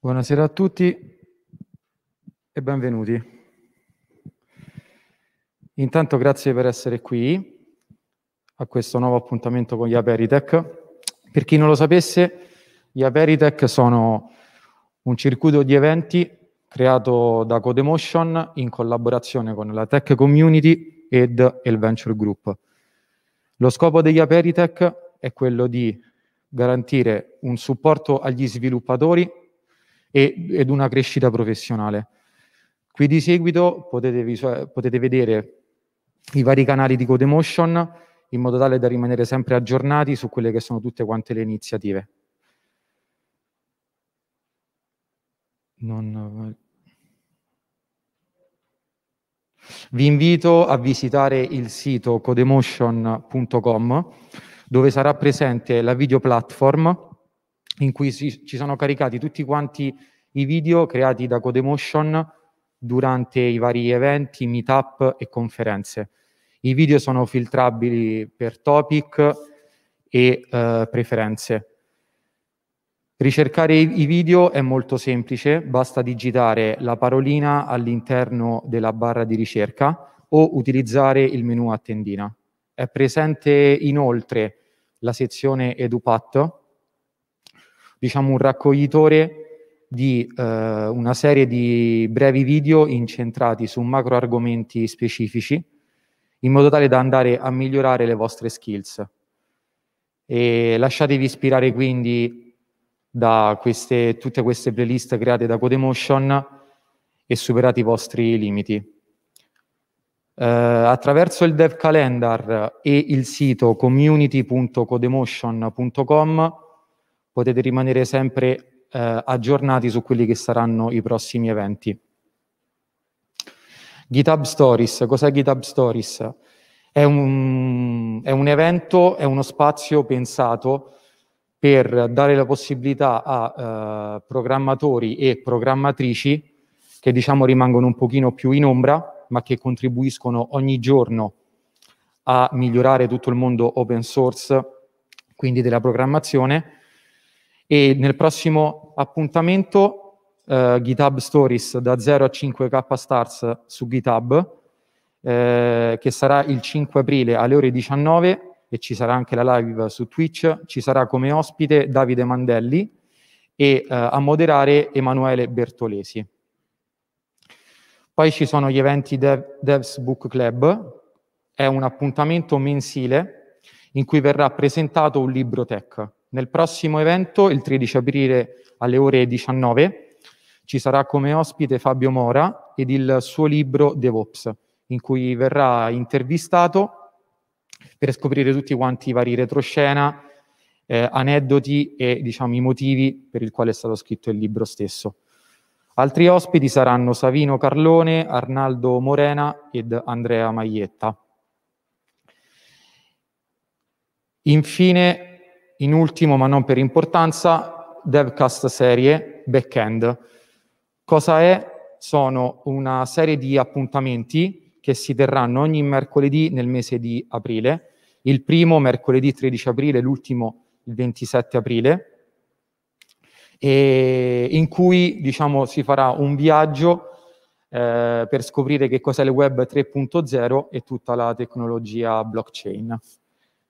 Buonasera a tutti e benvenuti. Intanto grazie per essere qui a questo nuovo appuntamento con gli Aperitech. Per chi non lo sapesse, gli Aperitech sono un circuito di eventi creato da Codemotion in collaborazione con la Tech Community ed il Venture Group. Lo scopo degli Aperitech è quello di garantire un supporto agli sviluppatori e, ed una crescita professionale. Qui di seguito potete, potete vedere i vari canali di Codemotion in modo tale da rimanere sempre aggiornati su quelle che sono tutte quante le iniziative. Non... Vi invito a visitare il sito codemotion.com dove sarà presente la video platform in cui si, ci sono caricati tutti quanti i video creati da Codemotion durante i vari eventi, meetup e conferenze. I video sono filtrabili per topic e eh, preferenze. Ricercare i video è molto semplice, basta digitare la parolina all'interno della barra di ricerca o utilizzare il menu a tendina. È presente inoltre la sezione EduPath, diciamo, un raccoglitore di eh, una serie di brevi video incentrati su macro argomenti specifici, in modo tale da andare a migliorare le vostre skills. E lasciatevi ispirare quindi da queste, tutte queste playlist create da Codemotion e superate i vostri limiti. Uh, attraverso il dev calendar e il sito community.codemotion.com potete rimanere sempre eh, aggiornati su quelli che saranno i prossimi eventi. GitHub Stories, cos'è GitHub Stories? È un, è un evento, è uno spazio pensato per dare la possibilità a eh, programmatori e programmatrici che diciamo rimangono un pochino più in ombra, ma che contribuiscono ogni giorno a migliorare tutto il mondo open source, quindi della programmazione, e nel prossimo appuntamento eh, GitHub Stories da 0 a 5k stars su GitHub eh, che sarà il 5 aprile alle ore 19 e ci sarà anche la live su Twitch, ci sarà come ospite Davide Mandelli e eh, a moderare Emanuele Bertolesi. Poi ci sono gli eventi Dev, Devs Book Club, è un appuntamento mensile in cui verrà presentato un libro tech. Nel prossimo evento, il 13 aprile alle ore 19, ci sarà come ospite Fabio Mora ed il suo libro DevOps, in cui verrà intervistato per scoprire tutti quanti i vari retroscena, eh, aneddoti e diciamo, i motivi per il quale è stato scritto il libro stesso. Altri ospiti saranno Savino Carlone, Arnaldo Morena ed Andrea Maglietta. Infine in ultimo, ma non per importanza, Devcast serie backend. Cosa è? Sono una serie di appuntamenti che si terranno ogni mercoledì nel mese di aprile. Il primo mercoledì 13 aprile, l'ultimo il 27 aprile, in cui diciamo, si farà un viaggio eh, per scoprire che cos'è il web 3.0 e tutta la tecnologia blockchain.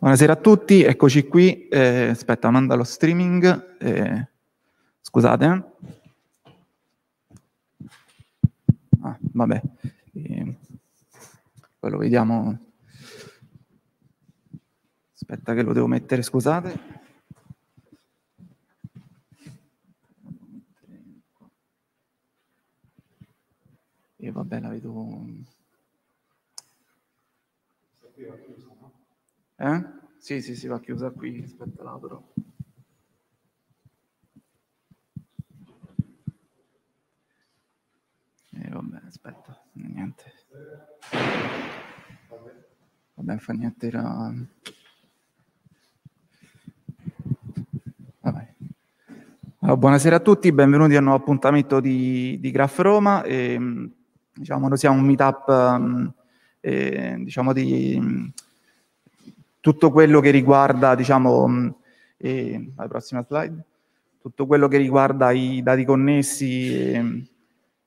Buonasera a tutti, eccoci qui. Eh, aspetta, manda lo streaming. Eh, scusate. Eh. Ah, vabbè. Eh, poi lo vediamo. Aspetta che lo devo mettere, scusate. E vabbè, la vedo... Eh? Sì, sì, sì, va chiusa qui, aspetta l'altro. E eh, vabbè, aspetta, niente. Vabbè, fa niente, era... Vabbè. Allora, buonasera a tutti, benvenuti al nuovo appuntamento di, di Graph Roma. E, ehm, diciamo, noi siamo un meetup, um, ehm, e, eh, diciamo, di tutto quello che riguarda, diciamo, eh, la prossima slide, tutto quello che riguarda i dati connessi, eh,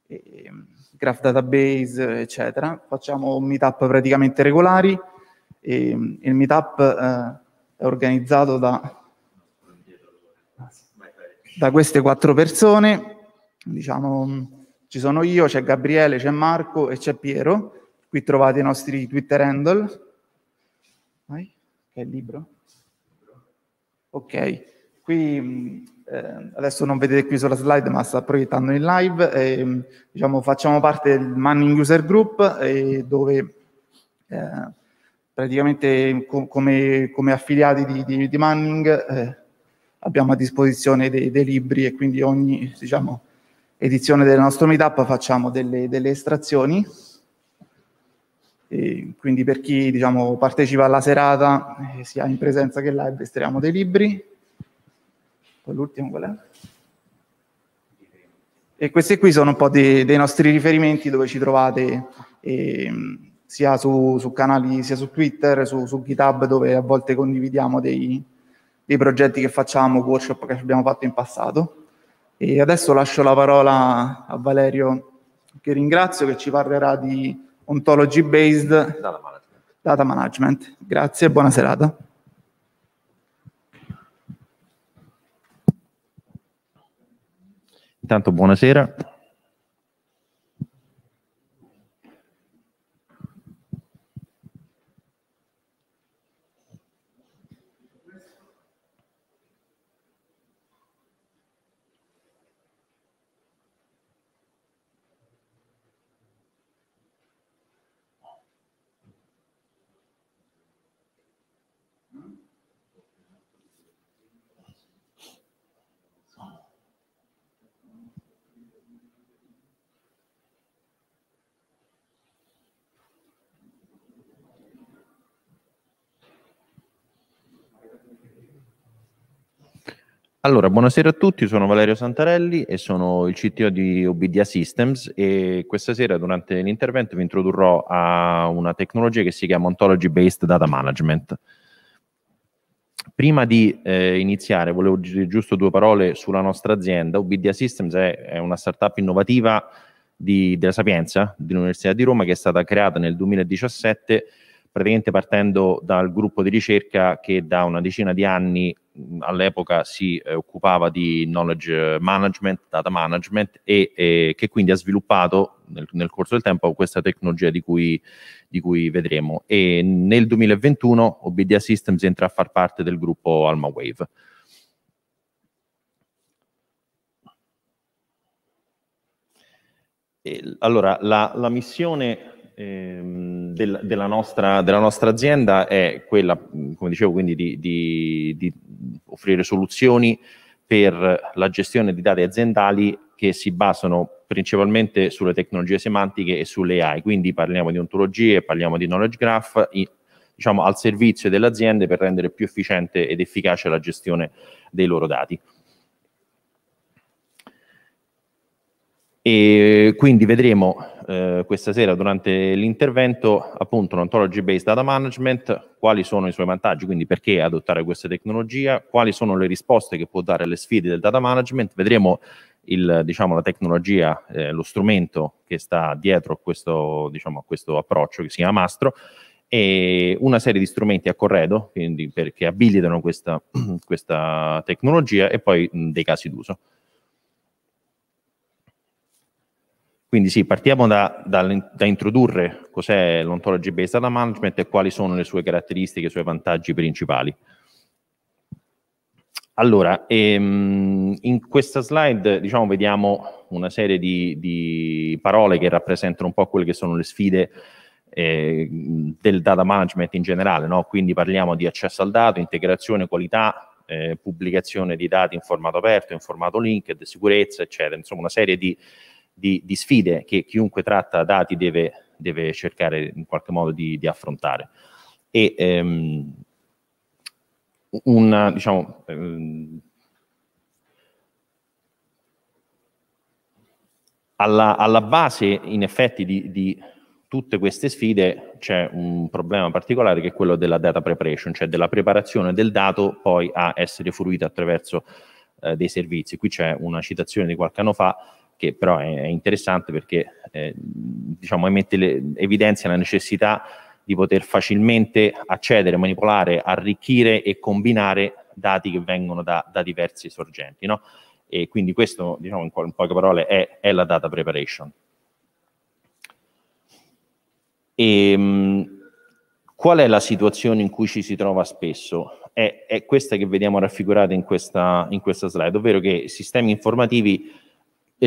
eh, graph database, eccetera. Facciamo meetup praticamente regolari. E, il meetup eh, è organizzato da, da queste quattro persone, diciamo mm, ci sono io, c'è Gabriele, c'è Marco e c'è Piero. Qui trovate i nostri Twitter handle. Vai. Che è il libro? Ok, qui mm, eh, adesso non vedete qui sulla slide ma sta proiettando in live, e, mm, diciamo, facciamo parte del Manning User Group e dove eh, praticamente co come, come, affiliati di, di, di Manning eh, abbiamo a disposizione dei, dei, libri e quindi ogni diciamo, edizione del nostro meetup facciamo delle, delle estrazioni e quindi per chi diciamo, partecipa alla serata, eh, sia in presenza che live, estraiamo dei libri. Poi l'ultimo qual è? E questi qui sono un po' dei, dei nostri riferimenti dove ci trovate eh, sia su, su, canali, sia su Twitter, su, su GitHub, dove a volte condividiamo dei, dei progetti che facciamo, workshop che abbiamo fatto in passato. E adesso lascio la parola a Valerio, che ringrazio, che ci parlerà di Ontology Based Data Management. Data Management. Grazie e buona serata. Intanto buonasera. Allora, buonasera a tutti, sono Valerio Santarelli e sono il CTO di Obidia Systems e questa sera durante l'intervento vi introdurrò a una tecnologia che si chiama Ontology Based Data Management. Prima di eh, iniziare volevo dire giusto due parole sulla nostra azienda. Obidia Systems è, è una startup innovativa di, della Sapienza dell'Università di Roma che è stata creata nel 2017 praticamente partendo dal gruppo di ricerca che da una decina di anni all'epoca si eh, occupava di knowledge management, data management e, e eh, che quindi ha sviluppato nel, nel, corso del tempo questa tecnologia di cui, di cui vedremo. E nel 2021 Obedia Systems entra a far parte del gruppo AlmaWave. E, allora, la, la missione ehm, del, della, nostra, della, nostra, azienda è quella, come dicevo, quindi di, di, di offrire soluzioni per la gestione di dati aziendali che si basano principalmente sulle tecnologie semantiche e sulle AI. Quindi parliamo di ontologie, parliamo di knowledge graph, i, diciamo al servizio delle aziende per rendere più efficiente ed efficace la gestione dei loro dati. E quindi vedremo eh, questa sera durante l'intervento appunto un ontology based data management, quali sono i suoi vantaggi, quindi perché adottare questa tecnologia, quali sono le risposte che può dare alle sfide del data management, vedremo il, diciamo, la tecnologia, eh, lo strumento che sta dietro questo, diciamo, a questo approccio che si chiama Mastro e una serie di strumenti a corredo, quindi perché abilitano questa, questa tecnologia e poi mh, dei casi d'uso. Quindi sì, partiamo da, da, da introdurre cos'è l'ontology based data management e quali sono le sue caratteristiche, i suoi vantaggi principali. Allora, ehm, in questa slide diciamo, vediamo una serie di, di, parole che rappresentano un po' quelle che sono le sfide eh, del data management in generale, no? quindi parliamo di accesso al dato, integrazione, qualità, eh, pubblicazione di dati in formato aperto, in formato linked, sicurezza, eccetera, insomma una serie di, di, di sfide che chiunque tratta dati deve, deve cercare in qualche modo di, di affrontare. E ehm, una, diciamo, ehm, alla, alla, base, in effetti, di, di tutte queste sfide c'è un problema particolare che è quello della data preparation, cioè della preparazione del dato poi a essere fruito attraverso eh, dei servizi. Qui c'è una citazione di qualche anno fa che però è, interessante perché eh, diciamo, le, evidenzia la necessità di poter facilmente accedere, manipolare, arricchire e combinare dati che vengono da, da diverse sorgenti. No? E quindi questo, diciamo, in, po- in poche parole, è, è, la data preparation. E, ehm, qual è la situazione in cui ci si trova spesso? È, è questa che vediamo raffigurata in questa, in questa slide, ovvero che sistemi informativi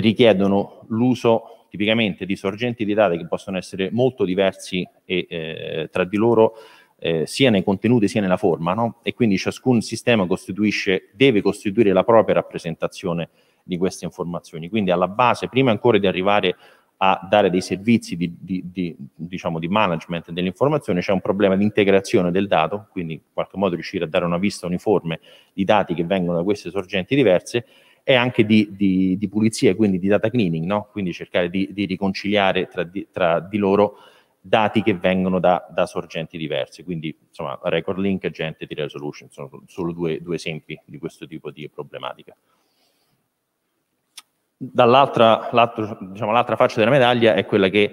richiedono l'uso tipicamente di sorgenti di date che possono essere molto diversi e, eh, tra di loro eh, sia nei contenuti sia nella forma, no? e quindi ciascun sistema deve costituire la propria rappresentazione di queste informazioni. Quindi alla base, prima ancora di arrivare a dare dei servizi di, di, di, diciamo, di management dell'informazione, c'è un problema di integrazione del dato, quindi in qualche modo riuscire a dare una vista uniforme di dati che vengono da queste sorgenti diverse, e anche di, di, di pulizia quindi di data cleaning, no? quindi cercare di, di riconciliare tra di, tra di, loro dati che vengono da, da sorgenti diverse, quindi insomma record link e gent di resolution sono solo due, due esempi di questo tipo di problematica. Dall'altra diciamo, faccia della medaglia è quella che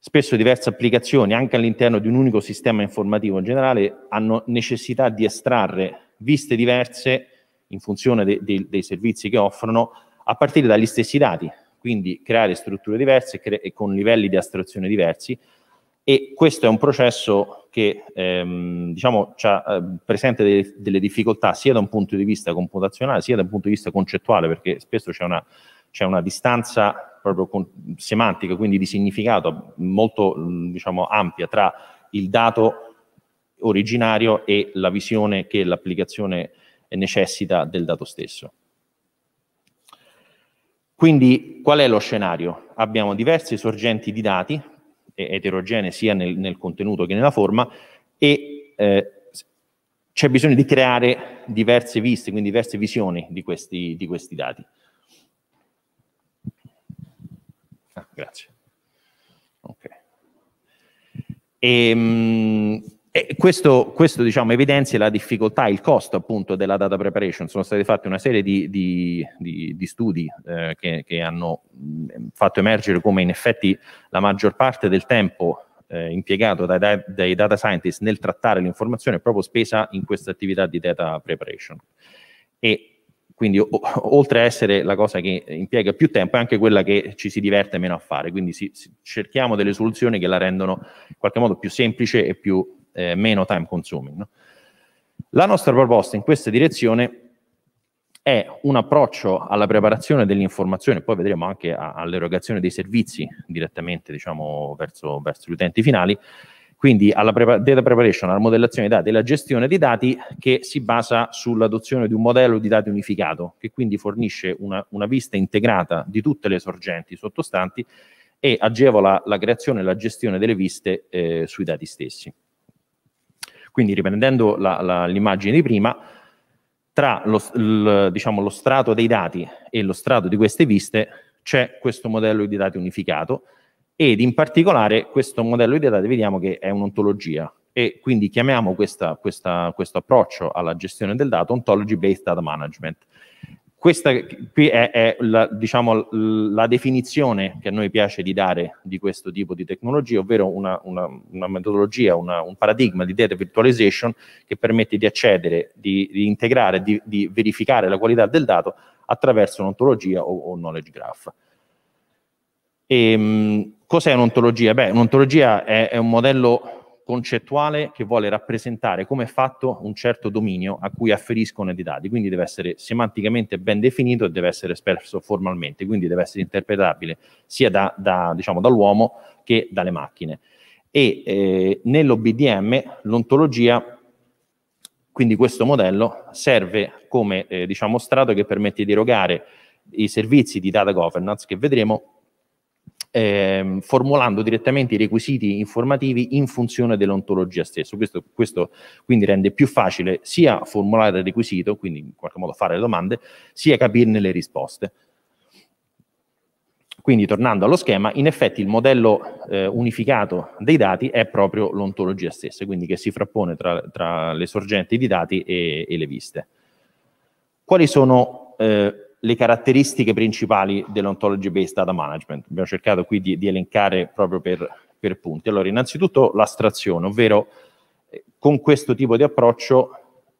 spesso diverse applicazioni, anche all'interno di un unico sistema informativo in generale, hanno necessità di estrarre viste diverse in funzione de, de, dei servizi che offrono a partire dagli stessi dati, quindi creare strutture diverse cre- e con livelli di astrazione diversi e questo è un processo che ehm, diciamo, eh, presenta delle, delle, difficoltà sia da un punto di vista computazionale sia da un punto di vista concettuale perché spesso c'è una, c'è una distanza proprio con, semantica, quindi di significato molto diciamo, ampia tra il dato originario e la visione che l'applicazione eh, necessita del dato stesso. Quindi qual è lo scenario? Abbiamo diverse sorgenti di dati, eterogenee sia nel, nel contenuto che nella forma, e eh, c'è bisogno di creare diverse viste, quindi diverse visioni di questi, di questi dati. Ah, grazie. Okay. E, ehm, mh, e questo, questo diciamo, evidenzia la difficoltà e il costo appunto della data preparation. Sono state fatte una serie di, di, di, di studi eh, che, che, hanno mm, fatto emergere come in effetti la maggior parte del tempo eh, impiegato dai, dai, dai, data scientist nel trattare l'informazione è proprio spesa in questa attività di data preparation. E quindi o, oltre a essere la cosa che impiega più tempo è anche quella che ci si diverte meno a fare, quindi si, si, cerchiamo delle soluzioni che la rendono in qualche modo più semplice e più eh, meno time consuming. No? La nostra proposta in questa direzione è un approccio alla preparazione dell'informazione, poi vedremo anche a, all'erogazione dei servizi direttamente diciamo, verso, verso gli utenti finali, quindi alla prepa- data preparation, alla modellazione dei dati e alla gestione dei dati che si basa sull'adozione di un modello di dati unificato, che quindi fornisce una, una vista integrata di tutte le sorgenti sottostanti e agevola la creazione e la gestione delle viste eh, sui dati stessi. Quindi riprendendo la, la, l'immagine di prima, tra lo, l, diciamo, lo strato dei dati e lo strato di queste viste c'è questo modello di dati unificato ed in particolare questo modello di dati vediamo che è un'ontologia e quindi chiamiamo questa, questa, questo approccio alla gestione del dato ontology based data management. Questa qui è, è la, diciamo, la, definizione che a noi piace di dare di questo tipo di tecnologia, ovvero una, una, una metodologia, una, un paradigma di data virtualization che permette di accedere, di, di integrare, di, di, verificare la qualità del dato attraverso un'ontologia o, un knowledge graph. E, ehm, mh, cos'è un'ontologia? Beh, un'ontologia è, è un modello concettuale che vuole rappresentare come è fatto un certo dominio a cui afferiscono i dati, quindi deve essere semanticamente ben definito e deve essere espresso formalmente, quindi deve essere interpretabile sia da, da, diciamo, dall'uomo che dalle macchine. E eh, nell'OBDM l'ontologia, quindi questo modello, serve come eh, diciamo, strato che permette di erogare i servizi di data governance che vedremo eh, formulando direttamente i requisiti informativi in funzione dell'ontologia stessa. Questo, questo, quindi rende più facile sia formulare il requisito, quindi in qualche modo fare le domande, sia capirne le risposte. Quindi tornando allo schema, in effetti il modello eh, unificato dei dati è proprio l'ontologia stessa, quindi che si frappone tra, tra le sorgenti di dati e, e le viste. Quali sono eh, le caratteristiche principali dell'ontology based data management. Abbiamo cercato qui di, di elencare proprio per, per punti. Allora, innanzitutto l'astrazione, ovvero eh, con questo tipo di approccio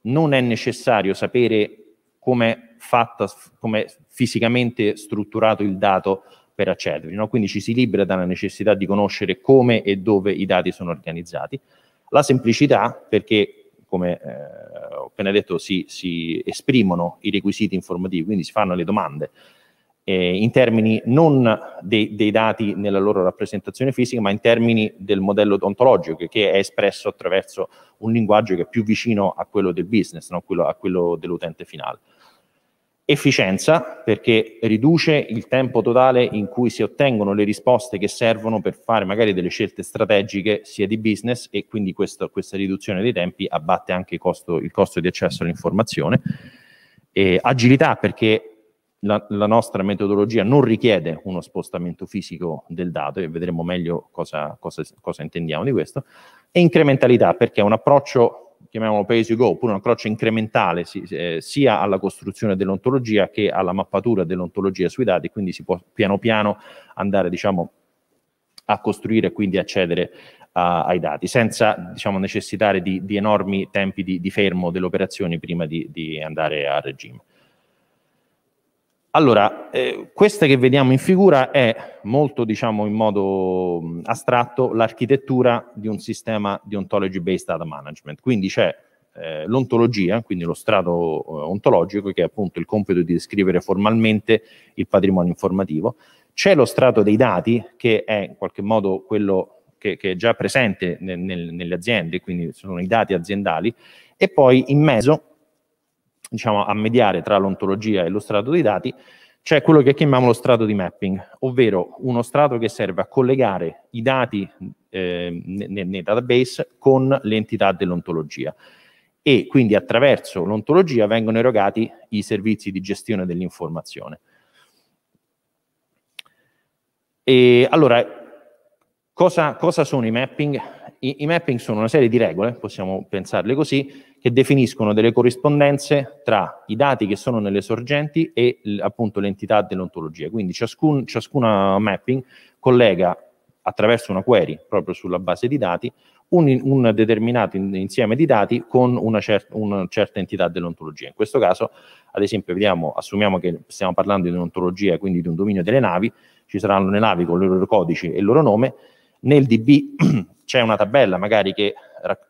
non è necessario sapere come è fatta, come è fisicamente strutturato il dato per accedervi, no? quindi ci si libera dalla necessità di conoscere come e dove i dati sono organizzati. La semplicità, perché come eh, ho appena detto, si, si, esprimono i requisiti informativi, quindi si fanno le domande eh, in termini non de, dei dati nella loro rappresentazione fisica, ma in termini del modello ontologico che è espresso attraverso un linguaggio che è più vicino a quello del business, no? quello, a quello dell'utente finale. Efficienza, perché riduce il tempo totale in cui si ottengono le risposte che servono per fare magari delle scelte strategiche sia di business e quindi questo, questa riduzione dei tempi abbatte anche il costo, il costo di accesso all'informazione. E agilità, perché la, la, nostra metodologia non richiede uno spostamento fisico del dato e vedremo meglio cosa, cosa, cosa intendiamo di questo, e incrementalità perché è un approccio chiamiamolo pay as you go, oppure un approccio incrementale si, eh, sia alla costruzione dell'ontologia che alla mappatura dell'ontologia sui dati, quindi si può piano piano andare diciamo, a costruire e quindi accedere a, ai dati, senza diciamo, necessitare di, di enormi tempi di, di fermo delle operazioni prima di, di andare a regime. Allora, eh, questa che vediamo in figura è molto, diciamo, in modo mh, astratto l'architettura di un sistema di ontology-based data management. Quindi c'è eh, l'ontologia, quindi lo strato eh, ontologico, che è appunto il compito di descrivere formalmente il patrimonio informativo. C'è lo strato dei dati, che è in qualche modo quello che, che è già presente nel, nel, nelle aziende, quindi sono i dati aziendali, e poi in mezzo diciamo, a mediare tra l'ontologia e lo strato dei dati, c'è quello che chiamiamo lo strato di mapping, ovvero uno strato che serve a collegare i dati eh, nei, nei database con l'entità dell'ontologia e quindi attraverso l'ontologia vengono erogati i servizi di gestione dell'informazione. E allora, cosa, cosa sono i mapping? I, I mapping sono una serie di regole, possiamo pensarle così, che definiscono delle corrispondenze tra i dati che sono nelle sorgenti e appunto l'entità dell'ontologia. Quindi ciascun, ciascuna mapping collega attraverso una query, proprio sulla base di dati, un, un determinato insieme di dati con una, cer- una, certa entità dell'ontologia. In questo caso, ad esempio, vediamo, assumiamo che stiamo parlando di un'ontologia, quindi di un dominio delle navi, ci saranno le navi con i loro codici e il loro nome, nel DB c'è una tabella magari che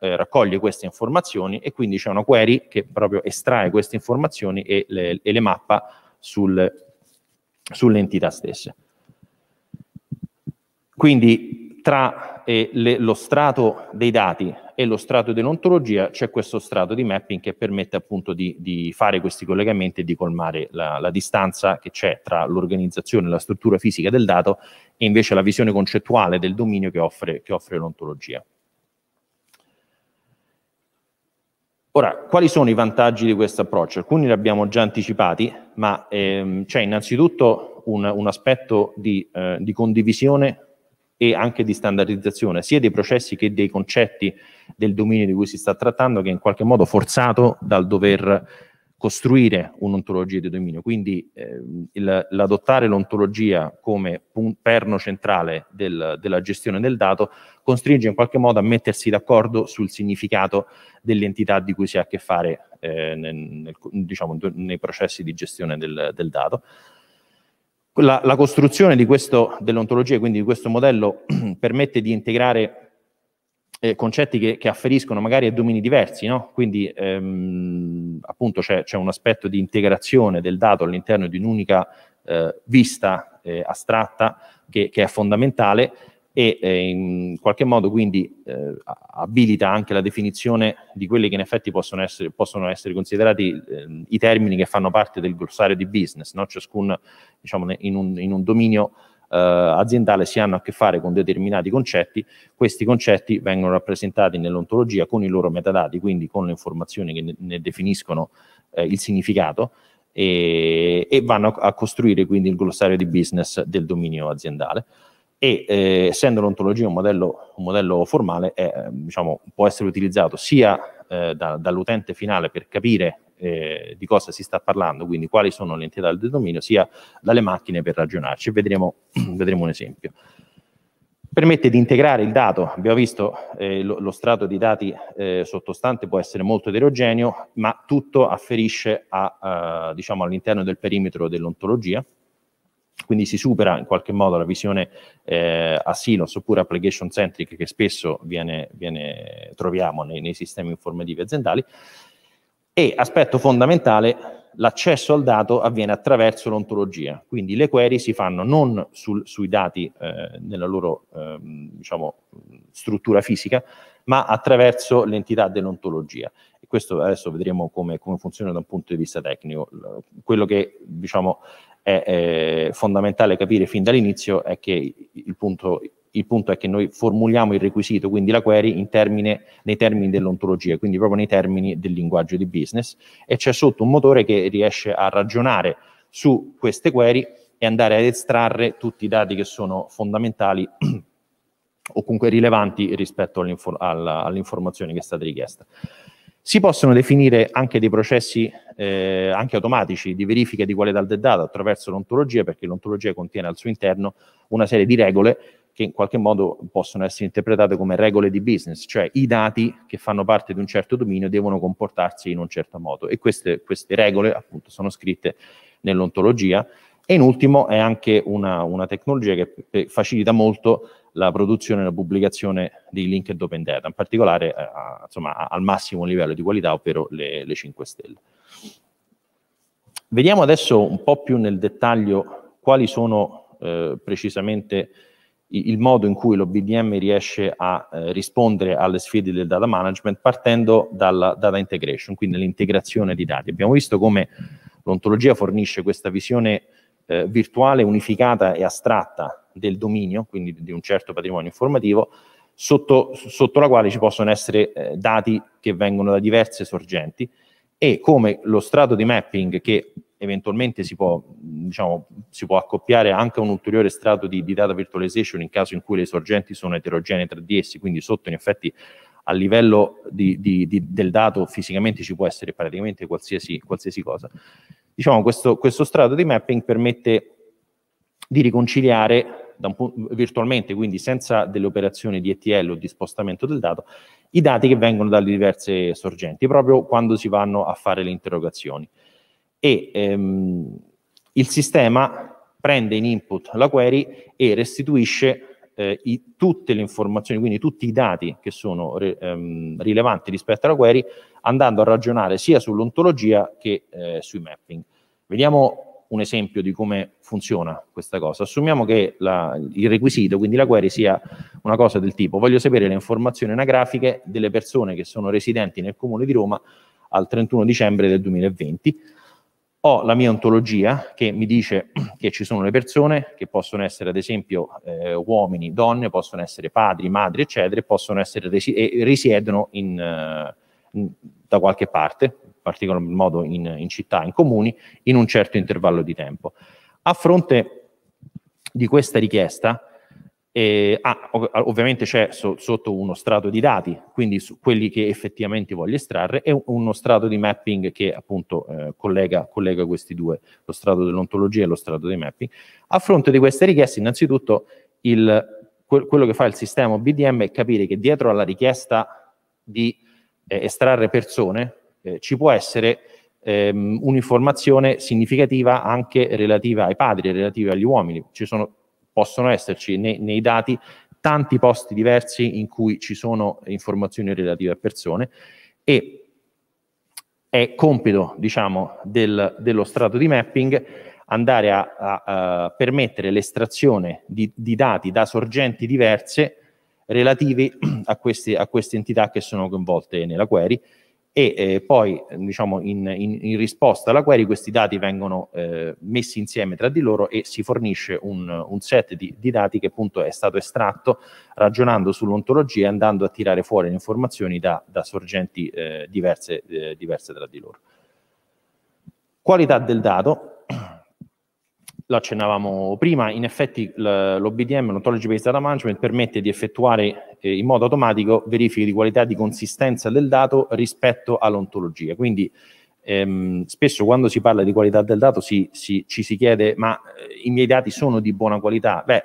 eh, raccoglie queste informazioni e quindi c'è una query che proprio estrae queste informazioni e le, e le mappa sul, sulle entità stesse. Quindi tra eh, le, lo strato dei dati e lo strato dell'ontologia c'è questo strato di mapping che permette appunto di, di fare questi collegamenti e di colmare la, la distanza che c'è tra l'organizzazione e la struttura fisica del dato e invece la visione concettuale del dominio che offre, offre l'ontologia. Ora, quali sono i vantaggi di questo approccio? Alcuni li abbiamo già anticipati, ma ehm, c'è innanzitutto un, un aspetto di, eh, di, condivisione e anche di standardizzazione sia dei processi che dei concetti del dominio di cui si sta trattando, che è in qualche modo forzato dal dover costruire un'ontologia di dominio. Quindi eh, il, l'adottare l'ontologia come perno centrale del, della gestione del dato costringe in qualche modo a mettersi d'accordo sul significato dell'entità di cui si ha a che fare eh, nel, diciamo, nei processi di gestione del, del dato. La, la costruzione dell'ontologia, quindi di questo modello, permette di integrare eh, concetti che, che, afferiscono magari a domini diversi, no? quindi ehm, appunto c'è, un aspetto di integrazione del dato all'interno di un'unica eh, vista eh, astratta che, che, è fondamentale e eh, in qualche modo quindi eh, abilita anche la definizione di quelli che in effetti possono essere, possono essere considerati eh, i termini che fanno parte del glossario di business, no? ciascun diciamo, in, un, in un dominio eh, aziendale si hanno a che fare con determinati concetti, questi concetti vengono rappresentati nell'ontologia con i loro metadati, quindi con le informazioni che ne, ne definiscono eh, il significato e, e vanno a, a costruire quindi il glossario di business del dominio aziendale e eh, essendo l'ontologia un modello, un modello formale è, eh, diciamo, può essere utilizzato sia eh, da, dall'utente finale per capire eh, di cosa si sta parlando, quindi quali sono le entità del dominio, sia dalle macchine per ragionarci. Vedremo, vedremo un esempio. Permette di integrare il dato, abbiamo visto eh, lo, lo, strato di dati eh, sottostante può essere molto eterogeneo, ma tutto afferisce a, a, eh, diciamo, all'interno del perimetro dell'ontologia, quindi si supera in qualche modo la visione eh, a silos oppure application centric che spesso viene, viene, troviamo nei, nei sistemi informativi aziendali e aspetto fondamentale l'accesso al dato avviene attraverso l'ontologia quindi le query si fanno non sul, sui dati eh, nella loro eh, diciamo, struttura fisica ma attraverso l'entità dell'ontologia questo adesso vedremo come, come, funziona da un punto di vista tecnico quello che diciamo è, è fondamentale capire fin dall'inizio è che il punto, il punto, è che noi formuliamo il requisito, quindi la query, termine, nei termini dell'ontologia, quindi proprio nei termini del linguaggio di business, e c'è sotto un motore che riesce a ragionare su queste query e andare ad estrarre tutti i dati che sono fondamentali o comunque rilevanti rispetto all'inform- alla, all'informazione che è stata richiesta. Si possono definire anche dei processi eh, anche automatici di verifica di qualità del data attraverso l'ontologia, perché l'ontologia contiene al suo interno una serie di regole che in qualche modo possono essere interpretate come regole di business, cioè i dati che fanno parte di un certo dominio devono comportarsi in un certo modo e queste, queste regole appunto sono scritte nell'ontologia e in ultimo è anche una, una tecnologia che facilita molto la produzione e la pubblicazione di linked open data, in particolare eh, a, insomma, al massimo livello di qualità, ovvero le, le 5 stelle. Vediamo adesso un po' più nel dettaglio quali sono eh, precisamente il modo in cui l'OBDM riesce a eh, rispondere alle sfide del data management partendo dalla data integration, quindi l'integrazione di dati. Abbiamo visto come l'ontologia fornisce questa visione eh, virtuale unificata e astratta del dominio, quindi di un certo patrimonio informativo, sotto, sotto la quale ci possono essere eh, dati che vengono da diverse sorgenti e come lo strato di mapping che eventualmente si può, diciamo, si può accoppiare anche a un ulteriore strato di, di, data virtualization in caso in cui le sorgenti sono eterogenee tra di essi, quindi sotto in effetti a livello di, di, di, del dato fisicamente ci può essere praticamente qualsiasi, qualsiasi cosa. Diciamo, questo, questo strato di mapping permette di riconciliare virtualmente, quindi senza delle operazioni di ETL o di spostamento del dato, i dati che vengono dalle diverse sorgenti, proprio quando si vanno a fare le interrogazioni. E ehm, il sistema prende in input la query e restituisce eh, i, tutte le informazioni, quindi tutti i dati che sono re, ehm, rilevanti rispetto alla query, andando a ragionare sia sull'ontologia che eh, sui mapping. Vediamo un esempio di come funziona questa cosa. Assumiamo che la, il requisito, quindi la query, sia una cosa del tipo voglio sapere le informazioni anagrafiche delle persone che sono residenti nel comune di Roma al 31 dicembre del 2020 ho la mia ontologia che mi dice che ci sono le persone, che possono essere ad esempio eh, uomini, donne, possono essere padri, madri, eccetera, possono essere resi- e risiedono in, eh, in, da qualche parte, in particolar modo in, in città, in comuni, in un certo intervallo di tempo. A fronte di questa richiesta, e, ehm, ah, ah, ovviamente c'è so, sotto uno strato di dati, quindi su quelli che effettivamente voglio estrarre, e uno strato di mapping che appunto eh, collega, collega, questi due, lo strato dell'ontologia e lo strato dei mapping. A fronte di queste richieste, innanzitutto, il, que quello che fa il sistema BDM è capire che dietro alla richiesta di eh, estrarre persone eh, ci può essere ehm, un'informazione significativa anche relativa ai padri, relativa agli uomini. Ci sono possono esserci nei, nei dati tanti posti diversi in cui ci sono informazioni relative a persone e è compito diciamo, del, dello strato di mapping andare a, a, a permettere l'estrazione di, di, dati da sorgenti diverse relativi a, questi, a queste entità che sono coinvolte nella query e eh, poi diciamo in, in, in, risposta alla query questi dati vengono eh, messi insieme tra di loro e si fornisce un, un set di, di, dati che appunto è stato estratto ragionando sull'ontologia e andando a tirare fuori le informazioni da, da sorgenti eh, diverse, eh, diverse tra di loro. Qualità del dato, lo accennavamo prima, in effetti l'OBDM, l'Ontology Based Data Management, permette di effettuare eh, in modo automatico verifiche di qualità e di consistenza del dato rispetto all'ontologia. Quindi ehm, spesso quando si parla di qualità del dato si, si, ci si chiede ma eh, i miei dati sono di buona qualità? Beh,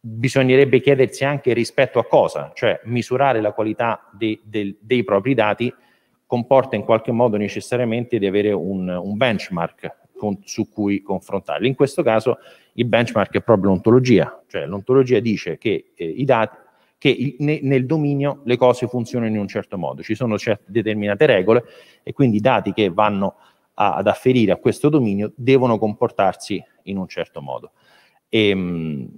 bisognerebbe chiedersi anche rispetto a cosa, cioè misurare la qualità de, de, dei propri dati comporta in qualche modo necessariamente di avere un, un benchmark con, su cui confrontarli. In questo caso il benchmark è proprio l'ontologia, cioè l'ontologia dice che eh, i dati che nel dominio le cose funzionano in un certo modo, ci sono certe, determinate regole e quindi i dati che vanno a, ad afferire a questo dominio devono comportarsi in un certo modo. E, ehm,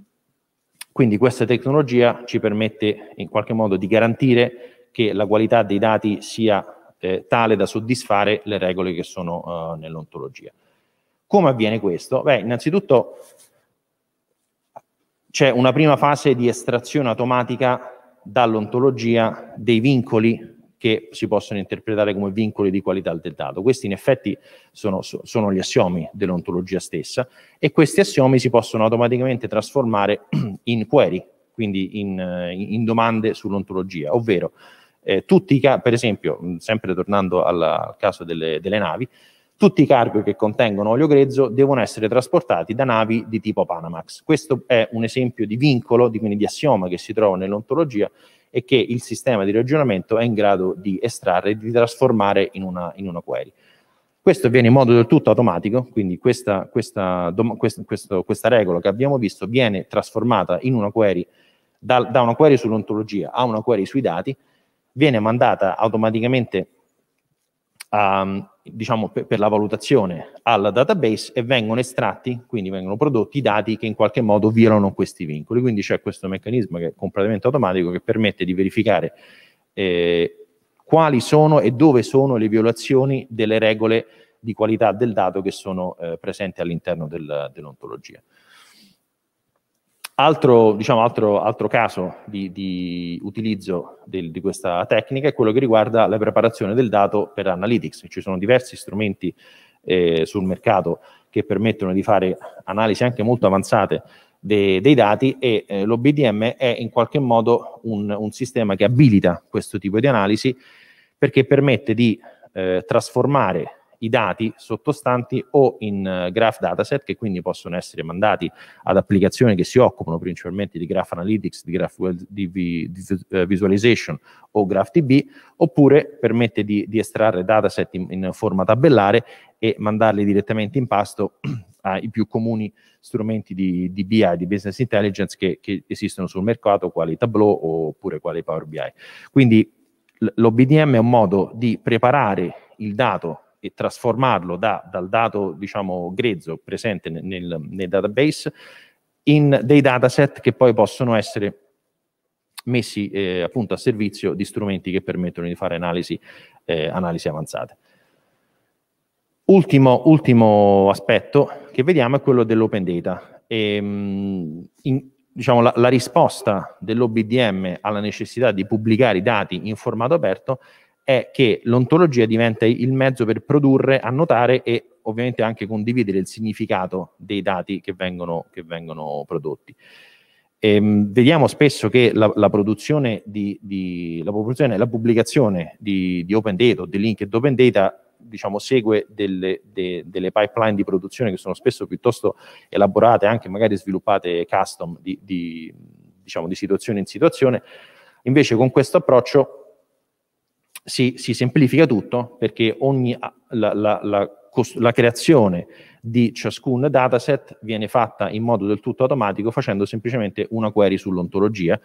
quindi questa tecnologia ci permette in qualche modo di garantire che la qualità dei dati sia eh, tale da soddisfare le regole che sono eh, nell'ontologia. Come avviene questo? Beh, innanzitutto c'è una prima fase di estrazione automatica dall'ontologia dei vincoli che si possono interpretare come vincoli di qualità del dato. Questi in effetti sono, sono gli assiomi dell'ontologia stessa e questi assiomi si possono automaticamente trasformare in query, quindi in, eh, in domande sull'ontologia, ovvero eh, tutti, per esempio, sempre tornando al caso delle, delle navi, tutti i cargo che contengono olio grezzo devono essere trasportati da navi di tipo Panamax. Questo è un esempio di vincolo, di, quindi di assioma che si trova nell'ontologia e che il sistema di ragionamento è in grado di estrarre e di trasformare in una, in una query. Questo avviene in modo del tutto automatico, quindi questa, questa, questo, questa regola che abbiamo visto viene trasformata in una query, da, da una query sull'ontologia a una query sui dati, viene mandata automaticamente um, diciamo, per, per, la valutazione al database e vengono estratti, quindi vengono prodotti i dati che in qualche modo violano questi vincoli. Quindi c'è questo meccanismo che è completamente automatico che permette di verificare eh, quali sono e dove sono le violazioni delle regole di qualità del dato che sono eh, presenti all'interno del, dell'ontologia. Altro, diciamo, altro, altro caso di, di utilizzo del, di questa tecnica è quello che riguarda la preparazione del dato per analytics. Ci sono diversi strumenti eh, sul mercato che permettono di fare analisi anche molto avanzate de, dei dati e eh, l'OBDM è in qualche modo un, un, sistema che abilita questo tipo di analisi perché permette di eh, trasformare i dati sottostanti o in eh, graph dataset che quindi possono essere mandati ad applicazioni che si occupano principalmente di graph analytics, di graph di eh, visualization o GraphDB oppure permette di, di estrarre dataset in, in forma tabellare e mandarli direttamente in pasto ai più comuni strumenti di, di BI, di business intelligence che, che, esistono sul mercato, quali Tableau oppure quali Power BI. Quindi l'OBDM è un modo di preparare il dato e trasformarlo da, dal dato diciamo, grezzo presente nel, nel database in dei dataset che poi possono essere messi eh, appunto a servizio di strumenti che permettono di fare analisi, eh, analisi avanzate. Ultimo, ultimo, aspetto che vediamo è quello dell'open data. E, ehm, in, diciamo, la, la risposta dell'OBDM alla necessità di pubblicare i dati in formato aperto è che l'ontologia diventa il mezzo per produrre, annotare e ovviamente anche condividere il significato dei dati che vengono, che vengono prodotti. Ehm, vediamo spesso che la, la produzione di, di la, la, pubblicazione di, di, open data o di linked open data diciamo, segue delle, de, delle, pipeline di produzione che sono spesso piuttosto elaborate, anche magari sviluppate custom di, di diciamo, situazione in situazione. Invece con questo approccio si, si semplifica tutto perché ogni, la, la, la, la creazione di ciascun dataset viene fatta in modo del tutto automatico facendo semplicemente una query sull'ontologia.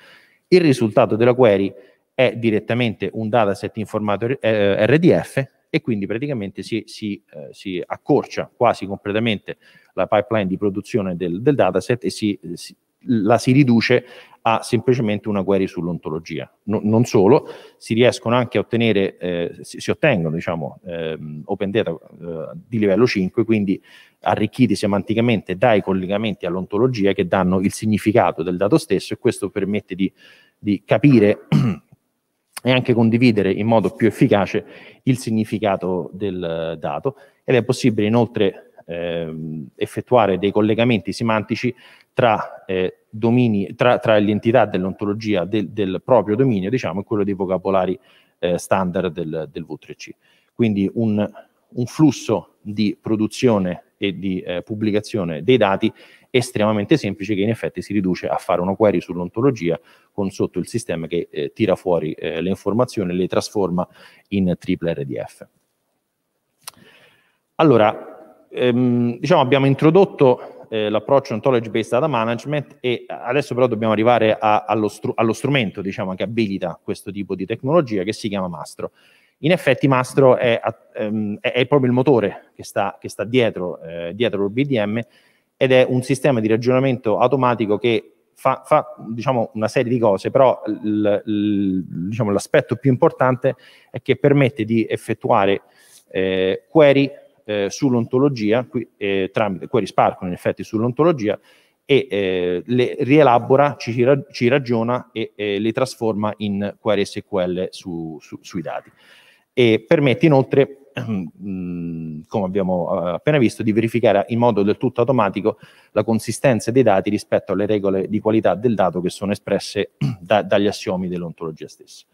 Il risultato della query è direttamente un dataset in formato eh, RDF e quindi praticamente si, si, eh, si, accorcia quasi completamente la pipeline di produzione del, del dataset e si, si la si riduce a semplicemente una query sull'ontologia. No, non solo, si riescono anche a ottenere, eh, si, si, ottengono diciamo, eh, open data eh, di livello 5, quindi arricchiti semanticamente dai collegamenti all'ontologia che danno il significato del dato stesso e questo permette di, di capire e anche condividere in modo più efficace il significato del dato ed è possibile inoltre ehm, effettuare dei collegamenti semantici tra, eh, domini, tra, tra l'entità dell'ontologia del, del, proprio dominio diciamo, e quello dei vocabolari eh, standard del, del, V3C. Quindi un, un, flusso di produzione e di eh, pubblicazione dei dati estremamente semplice che in effetti si riduce a fare una query sull'ontologia con sotto il sistema che eh, tira fuori eh, le informazioni e le trasforma in triple RDF. Allora, ehm, diciamo abbiamo introdotto eh, l'approccio ontology based data management e adesso però dobbiamo arrivare a, allo, str allo, strumento diciamo, che abilita questo tipo di tecnologia che si chiama Mastro. In effetti Mastro è, ehm, è proprio il motore che sta, che sta dietro, eh, dietro il BDM ed è un sistema di ragionamento automatico che fa, fa diciamo, una serie di cose, però diciamo, l'aspetto diciamo, più importante è che permette di effettuare eh, query eh, sull'ontologia qui, eh, tramite query Spark in effetti sull'ontologia e eh, le rielabora, ci, ra ci ragiona e eh, le trasforma in query SQL su, su, sui dati. E permette inoltre mm, come abbiamo eh, appena visto, di verificare in modo del tutto automatico la consistenza dei dati rispetto alle regole di qualità del dato che sono espresse da, dagli assiomi dell'ontologia stessa.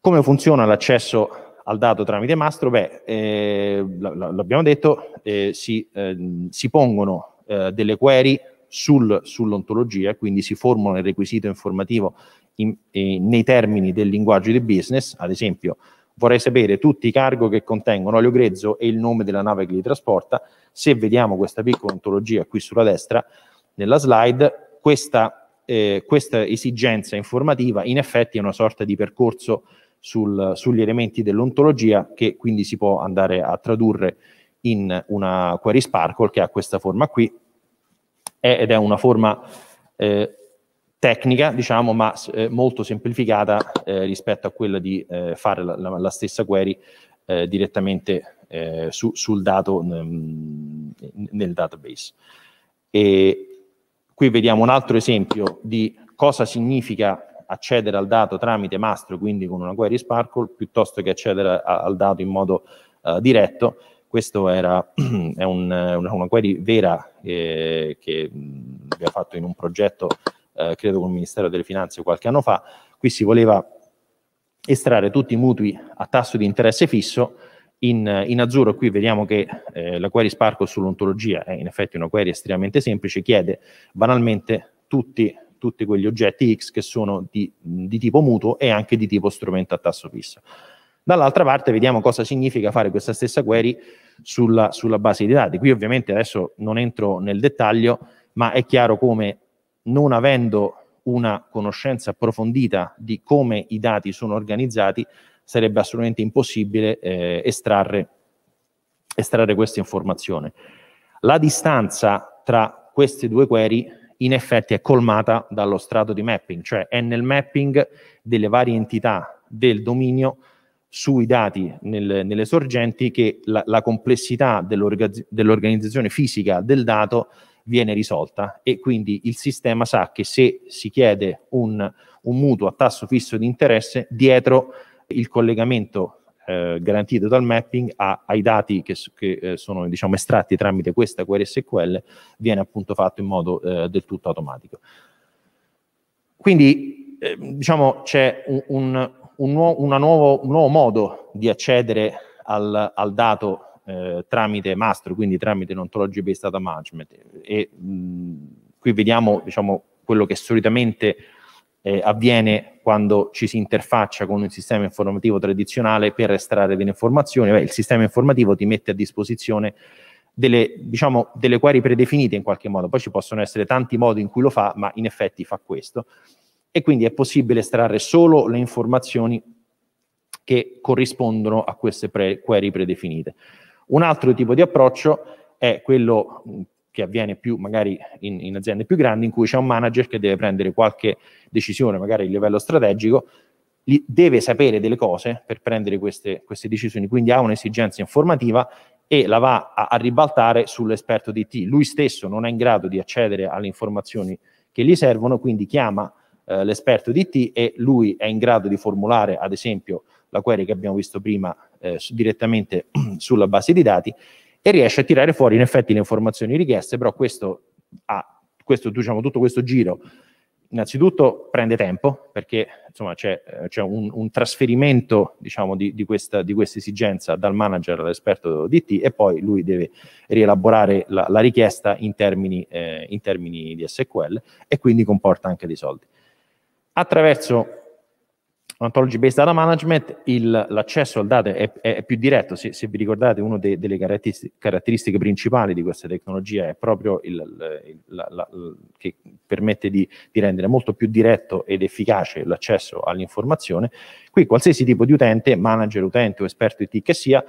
Come funziona l'accesso al dato tramite mastro, beh, eh, l'abbiamo detto, eh, si, eh, si, pongono eh, delle query sul, sull'ontologia, quindi si formula il requisito informativo in, eh, nei termini del linguaggio di business, ad esempio vorrei sapere tutti i cargo che contengono olio grezzo e il nome della nave che li trasporta. Se vediamo questa piccola ontologia qui sulla destra, nella slide, questa, eh, questa esigenza informativa in effetti è una sorta di percorso sul, sugli elementi dell'ontologia che quindi si può andare a tradurre in una query Sparkle che ha questa forma qui è, ed è una forma eh, tecnica, diciamo, ma eh, molto semplificata eh, rispetto a quella di eh, fare la, la, la, stessa query eh, direttamente eh, su, sul dato nel database. E qui vediamo un altro esempio di cosa significa accedere al dato tramite mastro, quindi con una query Sparkle, piuttosto che accedere a, al dato in modo uh, diretto. Questa è un, eh, una, una, query vera eh, che abbiamo fatto in un progetto, eh, credo, con il Ministero delle Finanze qualche anno fa. Qui si voleva estrarre tutti i mutui a tasso di interesse fisso in, in, azzurro qui vediamo che eh, la query Sparkle sull'ontologia è in effetti una query estremamente semplice, chiede banalmente tutti tutti quegli oggetti X che sono di, di tipo mutuo e anche di tipo strumento a tasso fisso. Dall'altra parte vediamo cosa significa fare questa stessa query sulla, sulla, base di dati. Qui ovviamente adesso non entro nel dettaglio, ma è chiaro come non avendo una conoscenza approfondita di come i dati sono organizzati, sarebbe assolutamente impossibile eh, estrarre, estrarre questa informazione. La distanza tra queste due query in effetti è colmata dallo strato di mapping, cioè è nel mapping delle varie entità del dominio sui dati nel, nelle sorgenti che la, la complessità dell'organizz- dell'organizzazione fisica del dato viene risolta e quindi il sistema sa che se si chiede un, un mutuo a tasso fisso di interesse, dietro il collegamento eh, garantite dal mapping a, ai dati che, che eh, sono diciamo, estratti tramite questa query SQL viene appunto fatto in modo eh, del tutto automatico. Quindi eh, diciamo c'è un, un, un, nuovo, un, nuovo, modo di accedere al, al dato eh, tramite master, quindi tramite l'ontology based data management e mh, qui vediamo diciamo, quello che solitamente eh, avviene quando ci si interfaccia con un sistema informativo tradizionale per estrarre delle informazioni. Beh, il sistema informativo ti mette a disposizione delle, diciamo, delle query predefinite in qualche modo, poi ci possono essere tanti modi in cui lo fa, ma in effetti fa questo. E quindi è possibile estrarre solo le informazioni che corrispondono a queste pre query predefinite. Un altro tipo di approccio è quello che avviene più magari in, in aziende più grandi, in cui c'è un manager che deve prendere qualche decisione, magari a livello strategico, deve sapere delle cose per prendere queste, queste, decisioni, quindi ha un'esigenza informativa e la va a, a ribaltare sull'esperto di T. Lui stesso non è in grado di accedere alle informazioni che gli servono, quindi chiama eh, l'esperto di T e lui è in grado di formulare, ad esempio, la query che abbiamo visto prima eh, direttamente sulla base di dati e riesce a tirare fuori in effetti le informazioni richieste, però questo, ha, questo, diciamo, tutto questo giro innanzitutto prende tempo perché insomma, c'è, eh, c'è un, un, trasferimento diciamo, di, di, questa, di, questa, esigenza dal manager all'esperto DT e poi lui deve rielaborare la, la richiesta in termini, eh, in termini di SQL e quindi comporta anche dei soldi. Attraverso ontology based data management il, l'accesso al data è, è più diretto, se, se vi ricordate una de, delle caratteristiche, caratteristiche, principali di questa tecnologia è proprio il, il la, la, che permette di, di, rendere molto più diretto ed efficace l'accesso all'informazione, qui qualsiasi tipo di utente, manager utente o esperto IT che sia,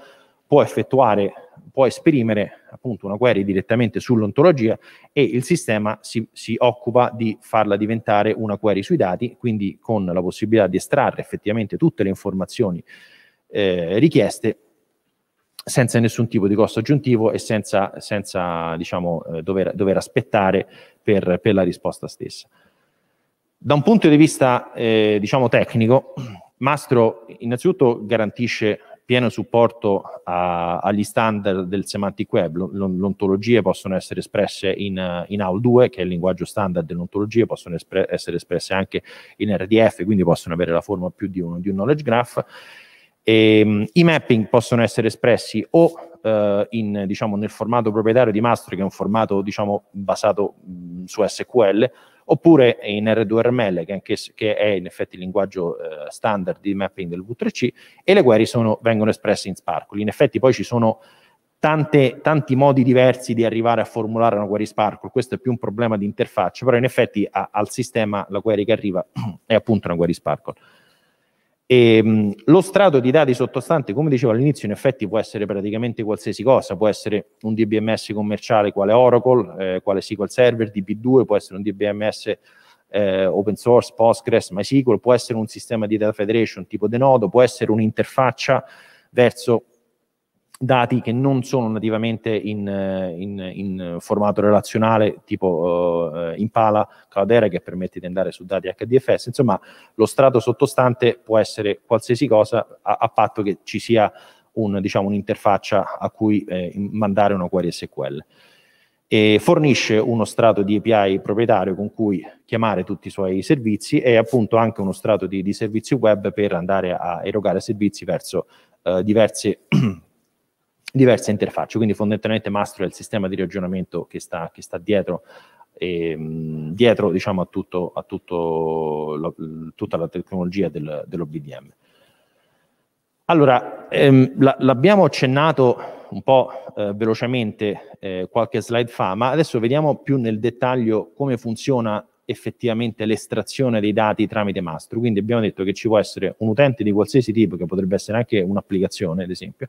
può effettuare può esprimere appunto una query direttamente sull'ontologia e il sistema si, si, occupa di farla diventare una query sui dati, quindi con la possibilità di estrarre effettivamente tutte le informazioni eh, richieste senza nessun tipo di costo aggiuntivo e senza, senza diciamo, eh, dover, dover, aspettare per, per, la risposta stessa. Da un punto di vista eh, diciamo, tecnico, Mastro innanzitutto garantisce pieno supporto a, agli standard del semantic web. L'ontologie possono essere espresse in, in AUL2, che è il linguaggio standard dell'ontologia, possono espre essere espresse anche in RDF, quindi possono avere la forma più di un, di un knowledge graph. E, ehm, I mapping possono essere espressi o eh, in, diciamo, nel formato proprietario di master, che è un formato diciamo, basato mh, mm, su SQL, oppure in R2RML, che, anche, che è in effetti il linguaggio eh, standard di mapping del V3C, e le query sono, vengono espresse in Sparkle. In effetti poi ci sono tante, tanti modi diversi di arrivare a formulare una query Sparkle, questo è più un problema di interfaccia, però in effetti a, al sistema la query che arriva è appunto una query Sparkle. E, ehm, mh, lo strato di dati sottostante, come dicevo all'inizio, in effetti può essere praticamente qualsiasi cosa, può essere un DBMS commerciale quale Oracle, eh, quale SQL Server, DB2, può essere un DBMS eh, open source, Postgres, MySQL, può essere un sistema di data federation tipo Denodo, può essere un'interfaccia verso dati che non sono nativamente in, eh, in, in formato relazionale tipo uh, Impala, Cloudera che permette di andare su dati HDFS, insomma lo strato sottostante può essere qualsiasi cosa a, a patto che ci sia un, diciamo, un'interfaccia a cui eh, mandare una query SQL. E fornisce uno strato di API proprietario con cui chiamare tutti i suoi servizi e appunto anche uno strato di, di servizi web per andare a erogare servizi verso eh, diverse diverse interfacce, quindi fondamentalmente Mastro è il sistema di ragionamento che sta, che sta dietro e, ehm, mh, dietro diciamo, a, tutto, a tutto lo, tutta la tecnologia del, dell'OBDM. Allora, ehm, la, l'abbiamo accennato un po' eh, velocemente eh, qualche slide fa, ma adesso vediamo più nel dettaglio come funziona effettivamente l'estrazione dei dati tramite Mastro. Quindi abbiamo detto che ci può essere un utente di qualsiasi tipo, che potrebbe essere anche un'applicazione, ad esempio,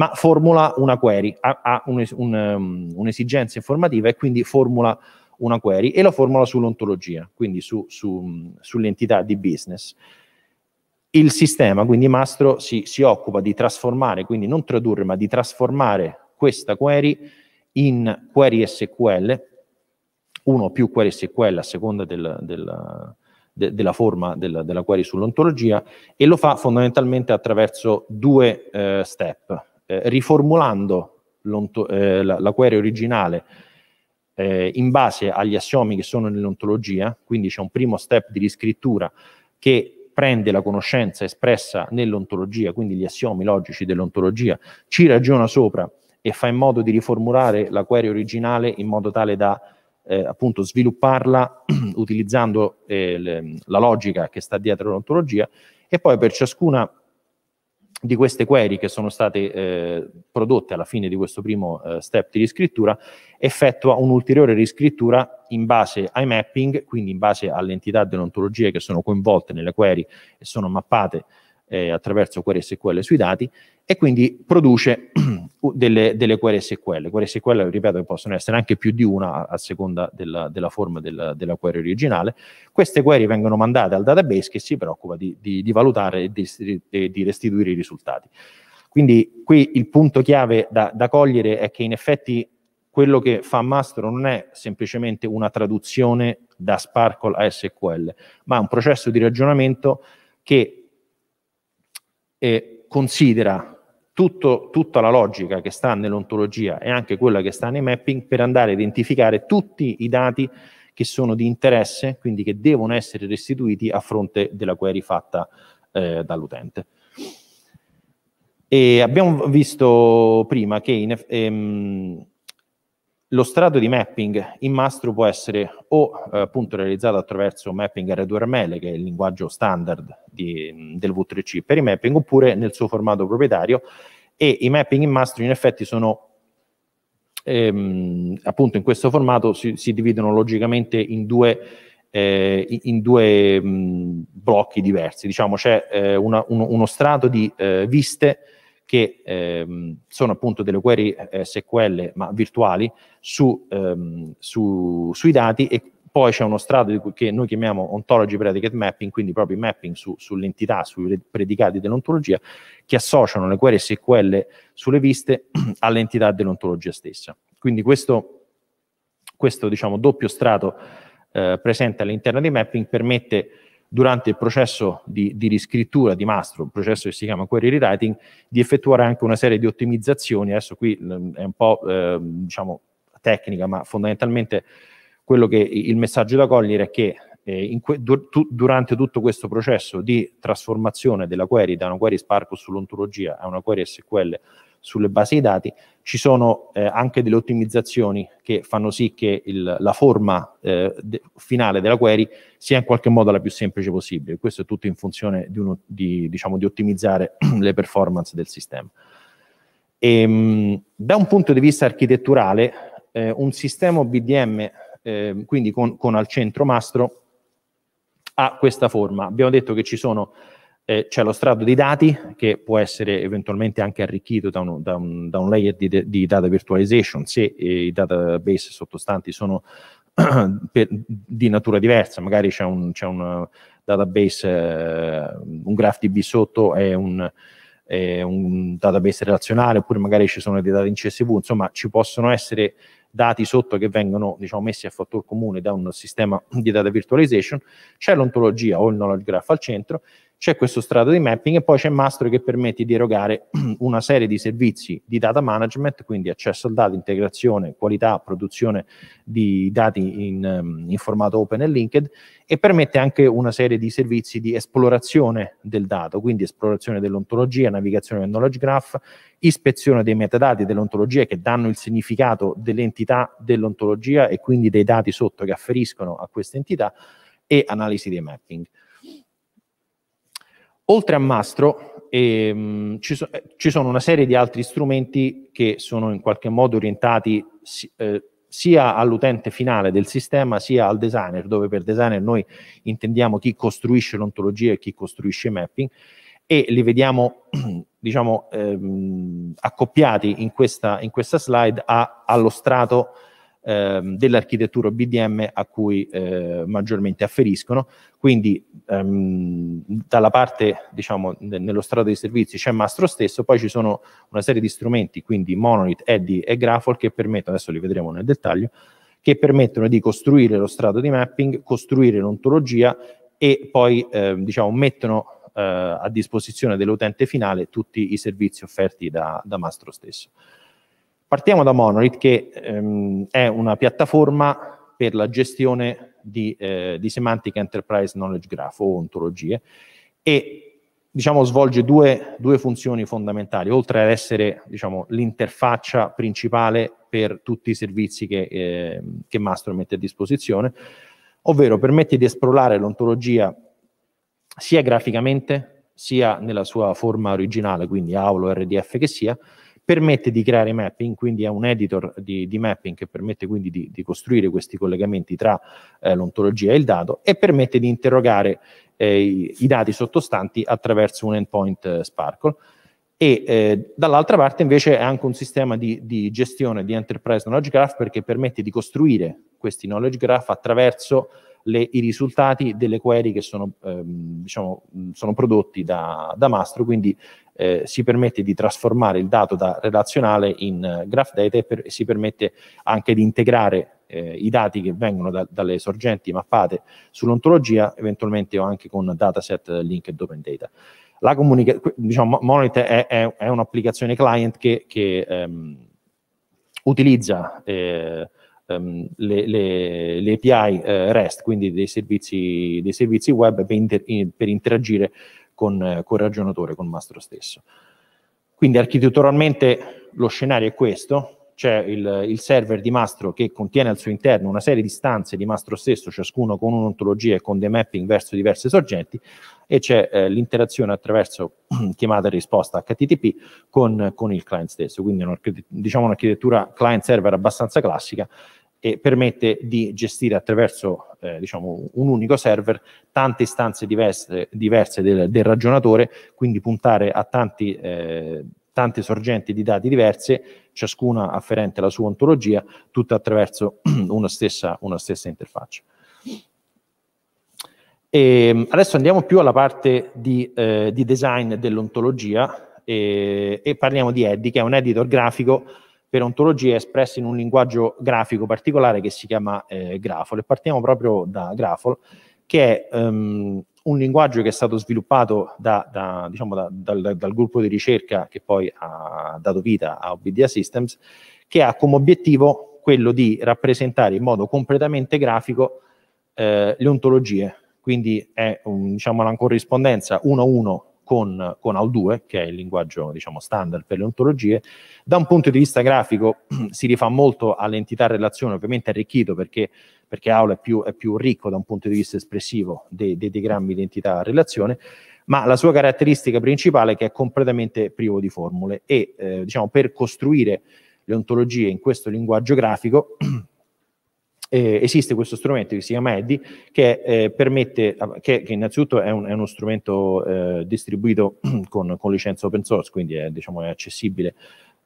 ma formula una query, ha, ha um, un'esigenza un, un informativa e quindi formula una query e la formula sull'ontologia, quindi su, su, um, sull'entità di business. Il sistema, quindi Mastro, si, si, occupa di trasformare, quindi non tradurre, ma di trasformare questa query in query SQL, uno più query SQL a seconda del, del, de, della forma del, della query sull'ontologia, e lo fa fondamentalmente attraverso due eh, step eh, riformulando eh, la, la query originale eh, in base agli assiomi che sono nell'ontologia, quindi c'è un primo step di riscrittura che prende la conoscenza espressa nell'ontologia, quindi gli assiomi logici dell'ontologia, ci ragiona sopra e fa in modo di riformulare la query originale in modo tale da eh, appunto svilupparla utilizzando eh, le, la logica che sta dietro l'ontologia e poi per ciascuna di queste query che sono state eh, prodotte alla fine di questo primo eh, step di riscrittura effettua un'ulteriore riscrittura in base ai mapping, quindi in base alle entità delle ontologie che sono coinvolte nelle query e sono mappate eh, attraverso query SQL sui dati e quindi produce delle, delle query SQL. Query SQL, ripeto, possono essere anche più di una a seconda della, della forma della, della, query originale. Queste query vengono mandate al database che si preoccupa di, di, di valutare e di, di restituire i risultati. Quindi qui il punto chiave da, da, cogliere è che in effetti quello che fa Mastro non è semplicemente una traduzione da Sparkle a SQL, ma è un processo di ragionamento che e considera tutto, tutta la logica che sta nell'ontologia e anche quella che sta nei mapping per andare a identificare tutti i dati che sono di interesse, quindi che devono essere restituiti a fronte della query fatta eh, dall'utente. E abbiamo visto prima che in, ehm, lo strato di mapping in Mastro può essere o eh, appunto realizzato attraverso mapping R2RML, che è il linguaggio standard di, del V3C per i mapping, oppure nel suo formato proprietario. E i mapping in Mastro in effetti sono ehm, appunto in questo formato si, si dividono logicamente in due, eh, in due mh, blocchi diversi. Diciamo c'è eh, una, uno, uno strato di eh, viste che ehm, sono appunto delle query eh, SQL ma virtuali su, ehm, su, sui dati e poi c'è uno strato che noi chiamiamo ontology predicate mapping, quindi proprio mapping su, sull'entità, sui predicati dell'ontologia, che associano le query SQL sulle viste all'entità dell'ontologia stessa. Quindi questo, questo diciamo, doppio strato eh, presente all'interno dei mapping permette durante il processo di, di riscrittura di Mastro, un processo che si chiama query rewriting, di effettuare anche una serie di ottimizzazioni. Adesso qui mm, è un po' eh, diciamo, tecnica, ma fondamentalmente quello che il messaggio da cogliere è che eh, que- du- tu- durante tutto questo processo di trasformazione della query da una query Spark sull'ontologia a una query SQL sulle basi di dati. Ci sono eh, anche delle ottimizzazioni che fanno sì che il, la forma eh, de, finale della query sia in qualche modo la più semplice possibile. Questo è tutto in funzione di, uno, di, diciamo, di ottimizzare le performance del sistema. E, ehm, da un punto di vista architetturale, eh, un sistema BDM, ehm, quindi con, con al centro mastro, ha questa forma. Abbiamo detto che ci sono eh, c'è lo strato di dati che può essere eventualmente anche arricchito da un, da un, da un layer di, di, data virtualization se eh, i database sottostanti sono per, di natura diversa, magari c'è un, c'è un eh, database, eh, un GraphDB sotto è un, è un database relazionale, oppure magari ci sono dei dati in CSV, insomma ci possono essere dati sotto che vengono diciamo, messi a fattore comune da un sistema di data virtualization, c'è l'ontologia o il knowledge graph al centro c'è questo strato di mapping e poi c'è Mastery che permette di erogare una serie di servizi di data management, quindi accesso al dato, integrazione, qualità, produzione di dati in, ehm, in formato open e linked e permette anche una serie di servizi di esplorazione del dato, quindi esplorazione dell'ontologia, navigazione del knowledge graph, ispezione dei metadati dell'ontologia che danno il significato dell'entità dell'ontologia e quindi dei dati sotto che afferiscono a questa entità e analisi dei mapping. Oltre a Mastro ehm, ci, so, eh, ci, sono una serie di altri strumenti che sono in qualche modo orientati si, eh, sia all'utente finale del sistema sia al designer, dove per designer noi intendiamo chi costruisce l'ontologia e chi costruisce i mapping e li vediamo diciamo, ehm, accoppiati in questa, in questa slide a, allo strato ehm, dell'architettura BDM a cui eh, maggiormente afferiscono. Quindi ehm, dalla parte, diciamo, nello strato dei servizi c'è Mastro stesso, poi ci sono una serie di strumenti, quindi Monolith, Eddy e Graphol, che permettono, adesso li vedremo nel dettaglio, che permettono di costruire lo strato di mapping, costruire l'ontologia e poi ehm, diciamo, mettono eh, a disposizione dell'utente finale tutti i servizi offerti da, da Mastro stesso. Partiamo da Monolith, che ehm, è una piattaforma per la gestione di, eh, di Semantic Enterprise Knowledge Graph o ontologie e diciamo, svolge due, due, funzioni fondamentali, oltre ad essere diciamo, l'interfaccia principale per tutti i servizi che, eh, che Mastro mette a disposizione, ovvero permette di esplorare l'ontologia sia graficamente, sia nella sua forma originale, quindi AULO, RDF che sia, permette di creare mapping, quindi è un editor di, di mapping che permette quindi di, di costruire questi collegamenti tra eh, l'ontologia e il dato e permette di interrogare eh, i, i, dati sottostanti attraverso un endpoint eh, Sparkle. E eh, dall'altra parte invece è anche un sistema di, di gestione di Enterprise Knowledge Graph perché permette di costruire questi knowledge graph attraverso le, i risultati delle query che sono, ehm, diciamo, sono prodotti da, da, Mastro, quindi eh, si permette di trasformare il dato da relazionale in eh, graph data e, per, si permette anche di integrare eh, i dati che vengono da, dalle sorgenti mappate sull'ontologia, eventualmente o anche con dataset eh, linked open data. La comunicazione, diciamo, Monit è, è, è un'applicazione client che, che ehm, utilizza eh, um, le, le, le, API eh, REST, quindi dei servizi, dei servizi web per, inter, in, per interagire con, eh, con, il ragionatore, con il mastro stesso. Quindi architetturalmente lo scenario è questo, c'è il, il, server di mastro che contiene al suo interno una serie di stanze di mastro stesso, ciascuno con un'ontologia e con dei mapping verso diverse sorgenti, e c'è eh, l'interazione attraverso chiamata e risposta HTTP con, con, il client stesso, quindi diciamo un'architettura client-server abbastanza classica, e permette di gestire attraverso eh, diciamo, un unico server tante istanze diverse, diverse del, del, ragionatore, quindi puntare a tanti, eh, tante sorgenti di dati diverse, ciascuna afferente alla sua ontologia, tutta attraverso una stessa, una stessa interfaccia. E ehm, adesso andiamo più alla parte di, eh, di design dell'ontologia e, eh, e parliamo di Eddy, che è un editor grafico per ontologie espresse in un linguaggio grafico particolare che si chiama eh, Grafol. E partiamo proprio da Grafol, che è um, un linguaggio che è stato sviluppato da, da, diciamo da, dal, dal, gruppo di ricerca che poi ha dato vita a OBDA Systems, che ha come obiettivo quello di rappresentare in modo completamente grafico eh, le ontologie. Quindi è un, diciamo, una corrispondenza uno a uno con, con AU2, che è il linguaggio diciamo, standard per le ontologie. Da un punto di vista grafico si rifà molto all'entità relazione, ovviamente arricchito perché, perché Aula è più, è più, ricco da un punto di vista espressivo dei, dei digrammi di entità relazione, ma la sua caratteristica principale è che è completamente privo di formule e eh, diciamo, per costruire le ontologie in questo linguaggio grafico eh, esiste questo strumento che si chiama Eddy che eh, permette, eh, che, che, innanzitutto è, un, è uno strumento eh, distribuito con, con, licenza open source, quindi è, diciamo, è accessibile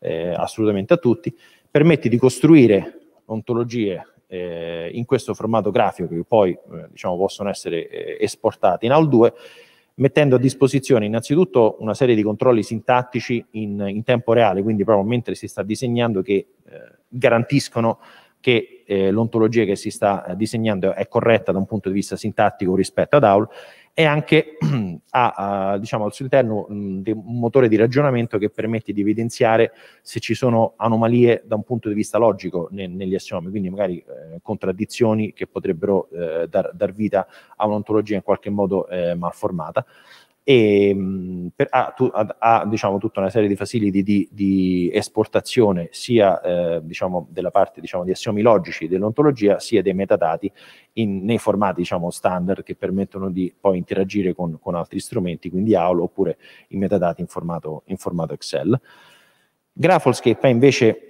eh, assolutamente a tutti, permette di costruire ontologie eh, in questo formato grafico che poi diciamo, possono essere esportate in AL2 mettendo a disposizione innanzitutto una serie di controlli sintattici in, in tempo reale, quindi proprio mentre si sta disegnando che garantiscono che eh, l'ontologia che si sta eh, disegnando è corretta da un punto di vista sintattico rispetto ad AUL e anche ha, diciamo, al suo interno mh, un motore di ragionamento che permette di evidenziare se ci sono anomalie da un punto di vista logico ne, negli assiomi, quindi magari eh, contraddizioni che potrebbero eh, dar, dar, vita a un'ontologia in qualche modo eh, malformata e ehm, per, ha, ah, tu, ha, ha diciamo, tutta una serie di facility di, di esportazione sia eh, diciamo, della parte diciamo, di assiomi logici dell'ontologia sia dei metadati in, nei formati diciamo, standard che permettono di poi interagire con, con altri strumenti, quindi AOL oppure i metadati in formato, in formato Excel. Grapholscape è invece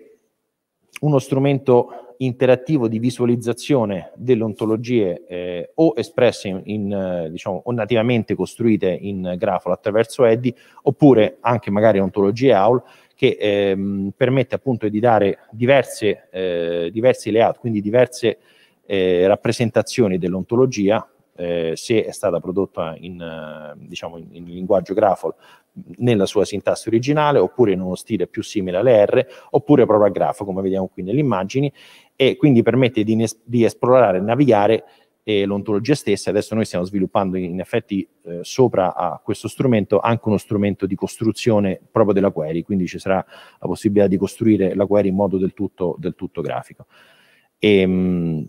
uno strumento interattivo di visualizzazione delle ontologie eh, o espresse in, in, eh, diciamo, o nativamente costruite in Grafol attraverso Eddy, oppure anche magari ontologie AUL, che ehm, permette appunto di dare diverse, eh, diversi layout, quindi diverse eh, rappresentazioni dell'ontologia, eh, se è stata prodotta in, eh, diciamo, in, in linguaggio Grafol nella sua sintassi originale, oppure in uno stile più simile alle R, oppure proprio a grafo, come vediamo qui nelle immagini, e quindi permette di, es- di esplorare, navigare eh, l'ontologia stessa. Adesso noi stiamo sviluppando in effetti eh, sopra a questo strumento anche uno strumento di costruzione proprio della query, quindi ci sarà la possibilità di costruire la query in modo del tutto, del tutto grafico. E, ehm, mh,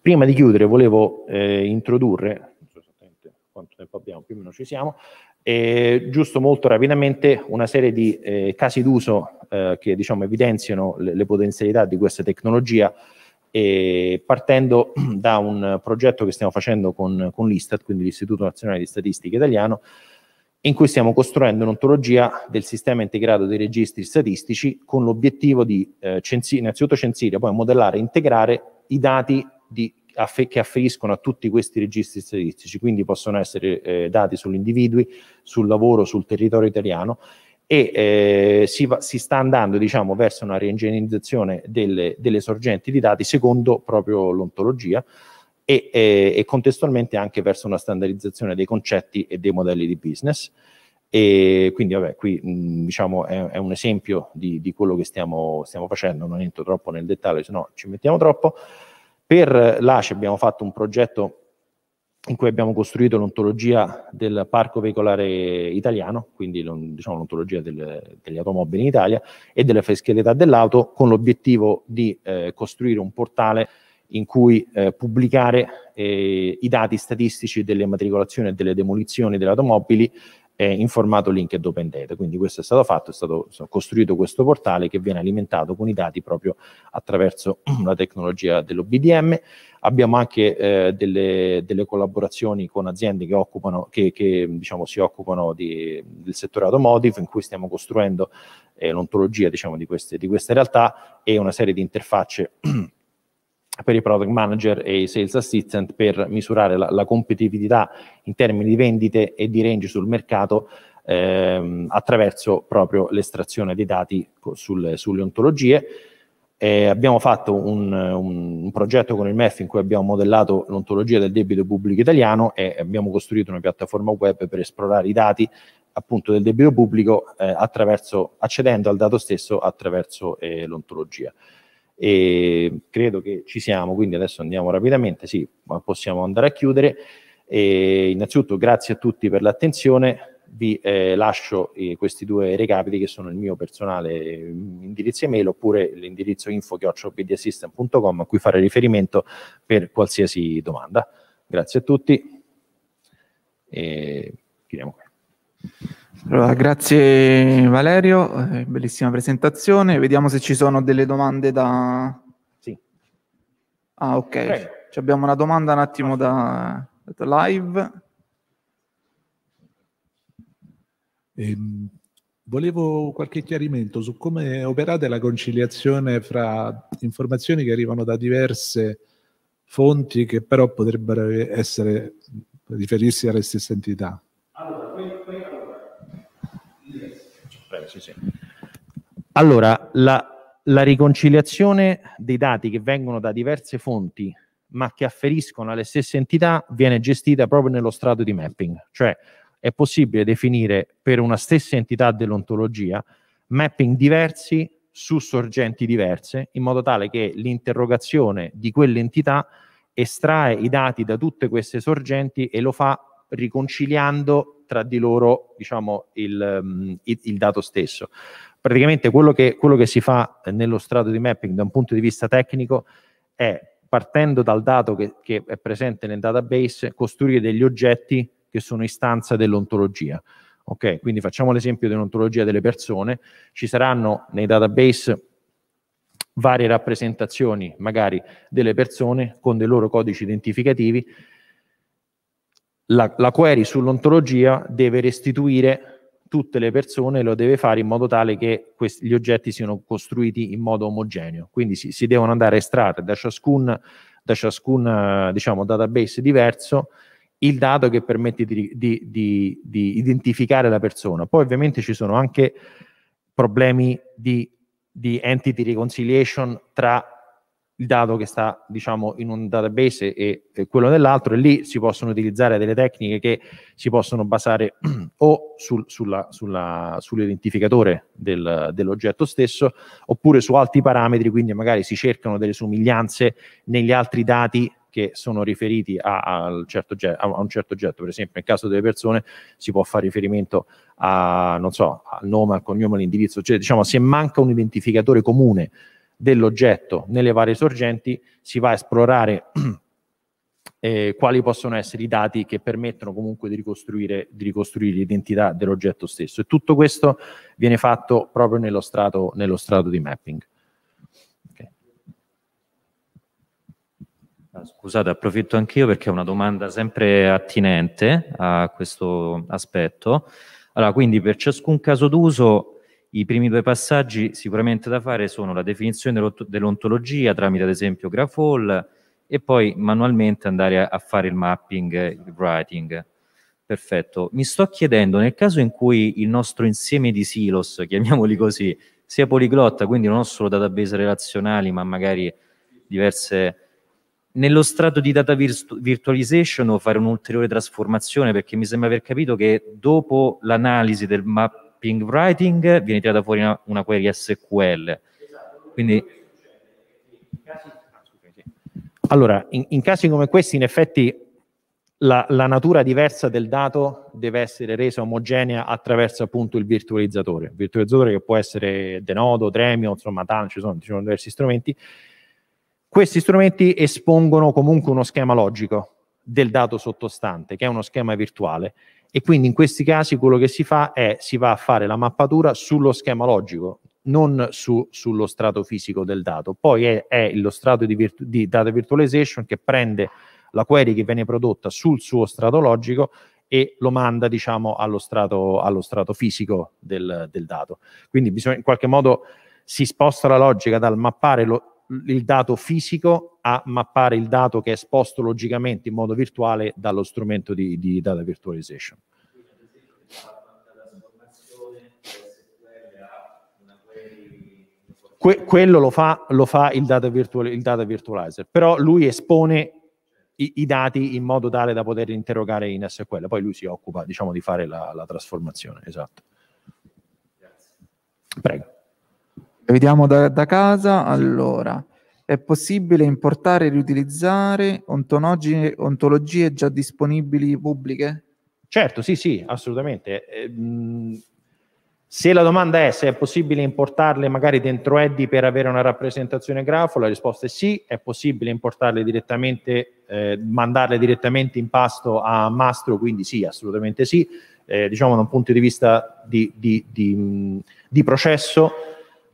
prima di chiudere volevo eh, introdurre, non so esattamente quanto tempo abbiamo, più o meno ci siamo, e giusto molto rapidamente una serie di eh, casi d'uso eh, che diciamo, evidenziano le, le, potenzialità di questa tecnologia e partendo da un progetto che stiamo facendo con, con l'Istat, quindi l'Istituto Nazionale di Statistica Italiano, in cui stiamo costruendo un'ontologia del sistema integrato dei registri statistici con l'obiettivo di eh, censi- innanzitutto censire, poi modellare e integrare i dati di che afferiscono a tutti questi registri statistici, quindi possono essere eh, dati sugli individui, sul lavoro, sul territorio italiano e eh, si, va, si, sta andando diciamo, verso una reingegnerizzazione delle, delle, sorgenti di dati secondo proprio l'ontologia e, eh, e, contestualmente anche verso una standardizzazione dei concetti e dei modelli di business. E quindi vabbè, qui mh, diciamo, è, è, un esempio di, di quello che stiamo, stiamo facendo, non entro troppo nel dettaglio, se no ci mettiamo troppo. Per l'ACE abbiamo fatto un progetto in cui abbiamo costruito l'ontologia del parco veicolare italiano, quindi diciamo, l'ontologia del, delle automobili in Italia e della fiscalità dell'auto, con l'obiettivo di eh, costruire un portale in cui eh, pubblicare eh, i dati statistici delle matricolazioni e delle demolizioni delle automobili eh, in formato link ed open data. Quindi questo è stato fatto, è stato costruito questo portale che viene alimentato con i dati proprio attraverso la tecnologia dell'OBDM. Abbiamo anche eh, delle, delle, collaborazioni con aziende che, occupano, che, che diciamo, si occupano di, del settore automotive in cui stiamo costruendo eh, l'ontologia diciamo, di, queste, di queste realtà e una serie di interfacce per i product manager e i sales assistant per misurare la, la competitività in termini di vendite e di range sul mercato ehm, attraverso proprio l'estrazione dei dati sul, sulle ontologie. Eh, abbiamo fatto un, un, un, progetto con il MEF in cui abbiamo modellato l'ontologia del debito pubblico italiano e abbiamo costruito una piattaforma web per esplorare i dati appunto del debito pubblico eh, attraverso, accedendo al dato stesso attraverso eh, l'ontologia e credo che ci siamo, quindi adesso andiamo rapidamente, sì, possiamo andare a chiudere. E innanzitutto grazie a tutti per l'attenzione, vi eh, lascio eh, questi due recapiti che sono il mio personale mm, indirizzo email oppure l'indirizzo info-bdassistant.com a cui fare riferimento per qualsiasi domanda. Grazie a tutti e chiudiamo qua. Allora, grazie Valerio, eh, bellissima presentazione. Vediamo se ci sono delle domande da... Sì. Ah, ok. Prego. Abbiamo una domanda un attimo da, da live. Eh, volevo qualche chiarimento su come operate la conciliazione fra informazioni che arrivano da diverse fonti che però potrebbero essere, riferirsi alle stesse entità. breve, sì, sì. Allora, la, la riconciliazione dei dati che vengono da diverse fonti ma che afferiscono alle stesse entità viene gestita proprio nello strato di mapping, cioè è possibile definire per una stessa entità dell'ontologia mapping diversi su sorgenti diverse, in modo tale che l'interrogazione di quell'entità estrae i dati da tutte queste sorgenti e lo fa riconciliando tra di loro diciamo, il, mm, il, il dato stesso. Praticamente quello che, quello che si fa eh, nello strato di mapping da un punto di vista tecnico è partendo dal dato che, che, è presente nel database, costruire degli oggetti che sono istanza dell'ontologia. Ok, quindi facciamo l'esempio dell'ontologia delle persone. Ci saranno nei database varie rappresentazioni, magari delle persone con dei loro codici identificativi la, la query sull'ontologia deve restituire tutte le persone, lo deve fare in modo tale che questi, gli oggetti siano costruiti in modo omogeneo. Quindi si, si devono andare a estrarre da ciascun, da ciascun diciamo, database diverso il dato che permette di, di, di, di, identificare la persona. Poi ovviamente ci sono anche problemi di, entity reconciliation tra il dato che sta diciamo, in un database e, e quello nell'altro e lì si possono utilizzare delle tecniche che si possono basare o sul, sull'identificatore del, dell'oggetto stesso oppure su altri parametri, quindi magari si cercano delle somiglianze negli altri dati che sono riferiti a, a, certo, a, un certo oggetto, per esempio nel caso delle persone si può fare riferimento a, so, al nome, al cognome, all'indirizzo, cioè diciamo se manca un identificatore comune dell'oggetto nelle varie sorgenti si va a esplorare eh, quali possono essere i dati che permettono comunque di ricostruire, di ricostruire l'identità dell'oggetto stesso. E tutto questo viene fatto proprio nello strato, nello strato di mapping. Ah, scusate, approfitto anch'io perché è una domanda sempre attinente a questo aspetto. Allora, quindi per ciascun caso d'uso i primi due passaggi sicuramente da fare sono la definizione dell'ontologia tramite ad esempio GraphAll e poi manualmente andare a, fare il mapping, il writing. Perfetto. Mi sto chiedendo, nel caso in cui il nostro insieme di silos, chiamiamoli così, sia poliglotta, quindi non solo database relazionali, ma magari diverse... Nello strato di data virtualization o fare un'ulteriore trasformazione, perché mi sembra aver capito che dopo l'analisi del mapping ping writing, viene tirata fuori una, una query SQL. Quindi, allora, in, in, casi come questi, in effetti, la, la, natura diversa del dato deve essere resa omogenea attraverso appunto il virtualizzatore. Il virtualizzatore che può essere Denodo, Dremio, insomma, TAN, ci sono, ci sono diversi strumenti. Questi strumenti espongono comunque uno schema logico del dato sottostante, che è uno schema virtuale, e quindi in questi casi quello che si fa è si va a fare la mappatura sullo schema logico, non su, sullo strato fisico del dato. Poi è, è lo strato di, virtu- di data virtualization che prende la query che viene prodotta sul suo strato logico e lo manda diciamo, allo, strato, allo strato fisico del, del dato. Quindi bisogna, in qualche modo si sposta la logica dal mappare lo, il dato fisico a mappare il dato che è esposto logicamente in modo virtuale dallo strumento di, di data virtualization. Que quello lo fa, lo fa il, data il, data virtualizer, però lui espone i, i, dati in modo tale da poter interrogare in SQL, poi lui si occupa diciamo, di fare la, la trasformazione. Esatto. Prego. Vediamo da, da casa. Allora, è possibile importare e riutilizzare ontologie, ontologie già disponibili pubbliche? Certo, sì, sì, assolutamente. Eh, mm, se la domanda è se è possibile importarle magari dentro Eddy per avere una rappresentazione grafo, la risposta è sì, è possibile importarle direttamente, eh, mandarle direttamente in pasto a Mastro, quindi sì, assolutamente sì. Eh, diciamo da un punto di vista di, di, di, mm, di processo,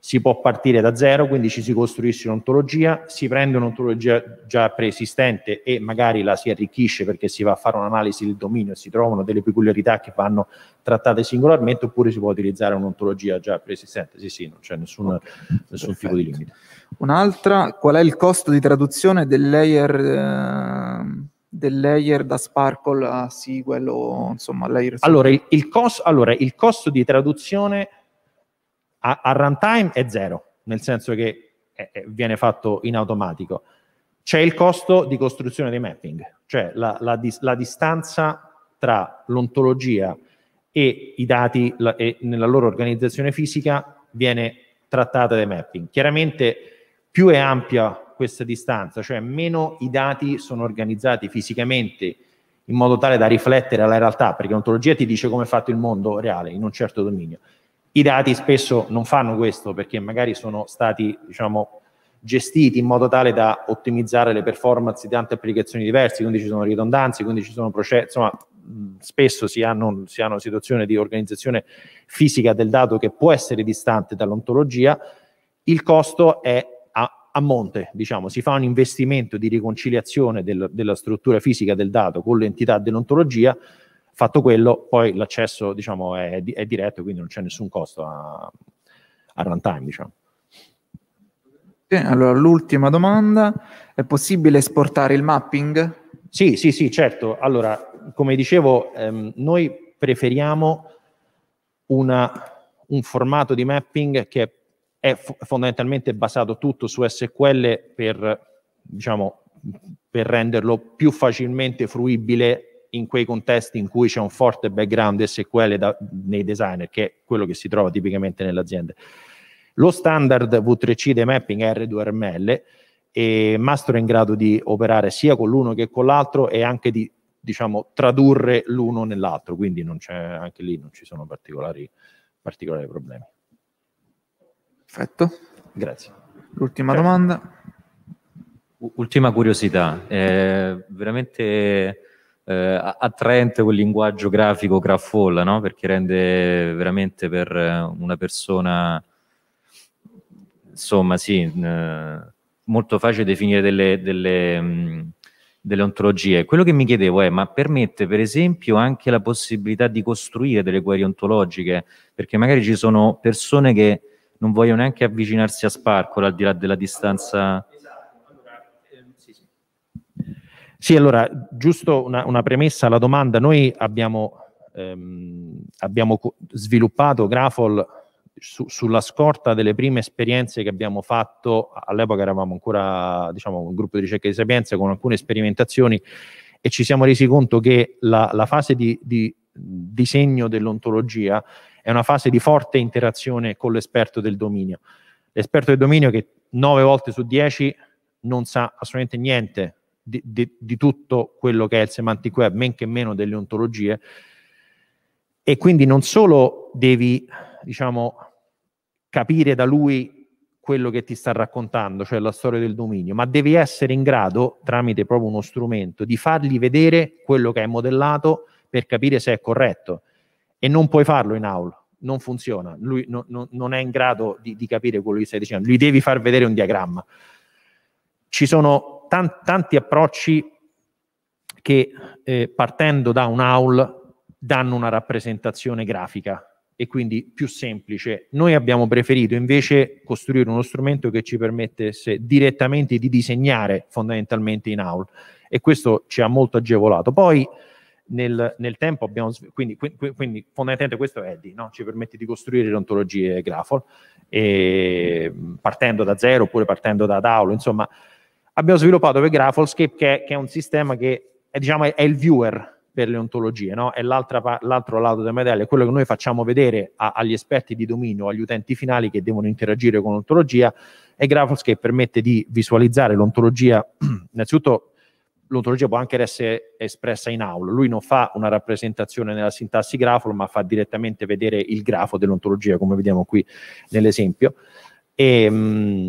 si può partire da zero, quindi ci si costruisce un'ontologia, si prende un'ontologia già preesistente e magari la si arricchisce perché si va a fare un'analisi del dominio e si trovano delle peculiarità che vanno trattate singolarmente, oppure si può utilizzare un'ontologia già preesistente. Sì, sì, non c'è nessun, okay, nessun tipo di limite. Un'altra, qual è il costo di traduzione del layer, eh, del layer da Sparkle a SQL o insomma layer? Allora il, il cost, allora, il costo di traduzione a, a runtime è zero, nel senso che è, eh, è, eh, viene fatto in automatico. C'è il costo di costruzione dei mapping, cioè la, la, dis, la distanza tra l'ontologia e i dati la, e nella loro organizzazione fisica viene trattata dai mapping. Chiaramente più è ampia questa distanza, cioè meno i dati sono organizzati fisicamente in modo tale da riflettere alla realtà, perché l'ontologia ti dice come è fatto il mondo reale in un certo dominio. I dati spesso non fanno questo perché magari sono stati diciamo, gestiti in modo tale da ottimizzare le performance di tante applicazioni diverse, quindi ci sono ridondanze, quindi ci sono processi, insomma spesso si hanno, si hanno situazioni di organizzazione fisica del dato che può essere distante dall'ontologia, il costo è a, a monte, diciamo, si fa un investimento di riconciliazione del, della struttura fisica del dato con l'entità dell'ontologia Fatto quello, poi l'accesso diciamo, è, è, diretto, quindi non c'è nessun costo a, a runtime. Diciamo. Allora, l'ultima domanda, è possibile esportare il mapping? Sì, sì, sì, certo. Allora, come dicevo, ehm, noi preferiamo una, un formato di mapping che è fo- fondamentalmente basato tutto su SQL per, diciamo, per renderlo più facilmente fruibile in quei contesti in cui c'è un forte background SQL da, nei designer, che è quello che si trova tipicamente nelle aziende. Lo standard V3C dei mapping è R2RML e Mastro è in grado di operare sia con l'uno che con l'altro e anche di diciamo, tradurre l'uno nell'altro, quindi anche lì non ci sono particolari, particolari problemi. Perfetto. Grazie. L'ultima Grazie. domanda. Ultima curiosità, eh, veramente eh, attraente quel linguaggio grafico graffolla, no? perché rende veramente per eh, una persona, insomma sì, eh, molto facile definire delle, delle, mm, delle, ontologie. Quello che mi chiedevo è, ma permette per esempio anche la possibilità di costruire delle query ontologiche, perché magari ci sono persone che non vogliono neanche avvicinarsi a Sparkle al di là della distanza sì, allora, giusto una, una premessa alla domanda. Noi abbiamo, ehm, abbiamo sviluppato Grafol su, sulla scorta delle prime esperienze che abbiamo fatto, all'epoca eravamo ancora diciamo, un gruppo di ricerca di sapienza con alcune sperimentazioni e ci siamo resi conto che la, la fase di, di disegno dell'ontologia è una fase di forte interazione con l'esperto del dominio. L'esperto del dominio che nove volte su dieci non sa assolutamente niente di, di, di tutto quello che è il semantic web, men che meno delle ontologie. E quindi non solo devi, diciamo, capire da lui quello che ti sta raccontando, cioè la storia del dominio, ma devi essere in grado, tramite proprio uno strumento, di fargli vedere quello che hai modellato per capire se è corretto. E non puoi farlo in aula, non funziona. Lui no, no, non è in grado di, di capire quello che stai dicendo, gli devi far vedere un diagramma. Ci sono tan- tanti approcci che eh, partendo da un AUL danno una rappresentazione grafica e quindi più semplice. Noi abbiamo preferito invece costruire uno strumento che ci permettesse direttamente di disegnare fondamentalmente in AUL e questo ci ha molto agevolato. Poi nel, nel tempo abbiamo, quindi, quindi fondamentalmente questo è Eddy, no? ci permette di costruire le ontologie e, ehm, partendo da zero oppure partendo da AUL, insomma abbiamo sviluppato per Graphlscape che, che, è un sistema che è, diciamo, è il viewer per le ontologie, no? è l'altro lato della medaglia, è quello che noi facciamo vedere a, agli esperti di dominio, agli utenti finali che devono interagire con l'ontologia e Graphoscape permette di visualizzare l'ontologia, innanzitutto l'ontologia può anche essere espressa in aula, lui non fa una rappresentazione nella sintassi grafo, ma fa direttamente vedere il grafo dell'ontologia, come vediamo qui nell'esempio. E, ehm,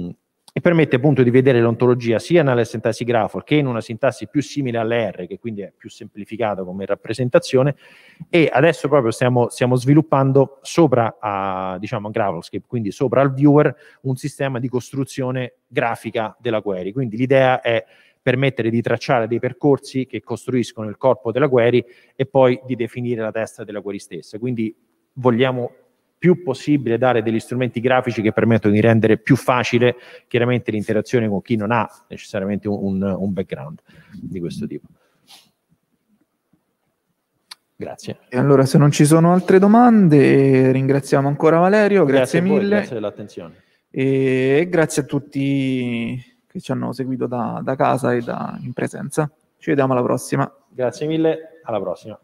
mh, mi permette appunto di vedere l'ontologia sia nella sintassi grafo che in una sintassi più simile all'R, che quindi è più semplificata come rappresentazione, e adesso proprio stiamo, stiamo sviluppando sopra a, diciamo, Gravelscape, quindi sopra al viewer, un sistema di costruzione grafica della query. Quindi l'idea è permettere di tracciare dei percorsi che costruiscono il corpo della query e poi di definire la testa della query stessa. Quindi vogliamo più possibile dare degli strumenti grafici che permettono di rendere più facile chiaramente l'interazione con chi non ha necessariamente un, un background di questo tipo. Grazie. E allora se non ci sono altre domande, ringraziamo ancora Valerio, grazie, grazie mille. Voi, grazie dell'attenzione. E grazie a tutti che ci hanno seguito da, da casa e da, in presenza. Ci vediamo alla prossima. Grazie mille, alla prossima.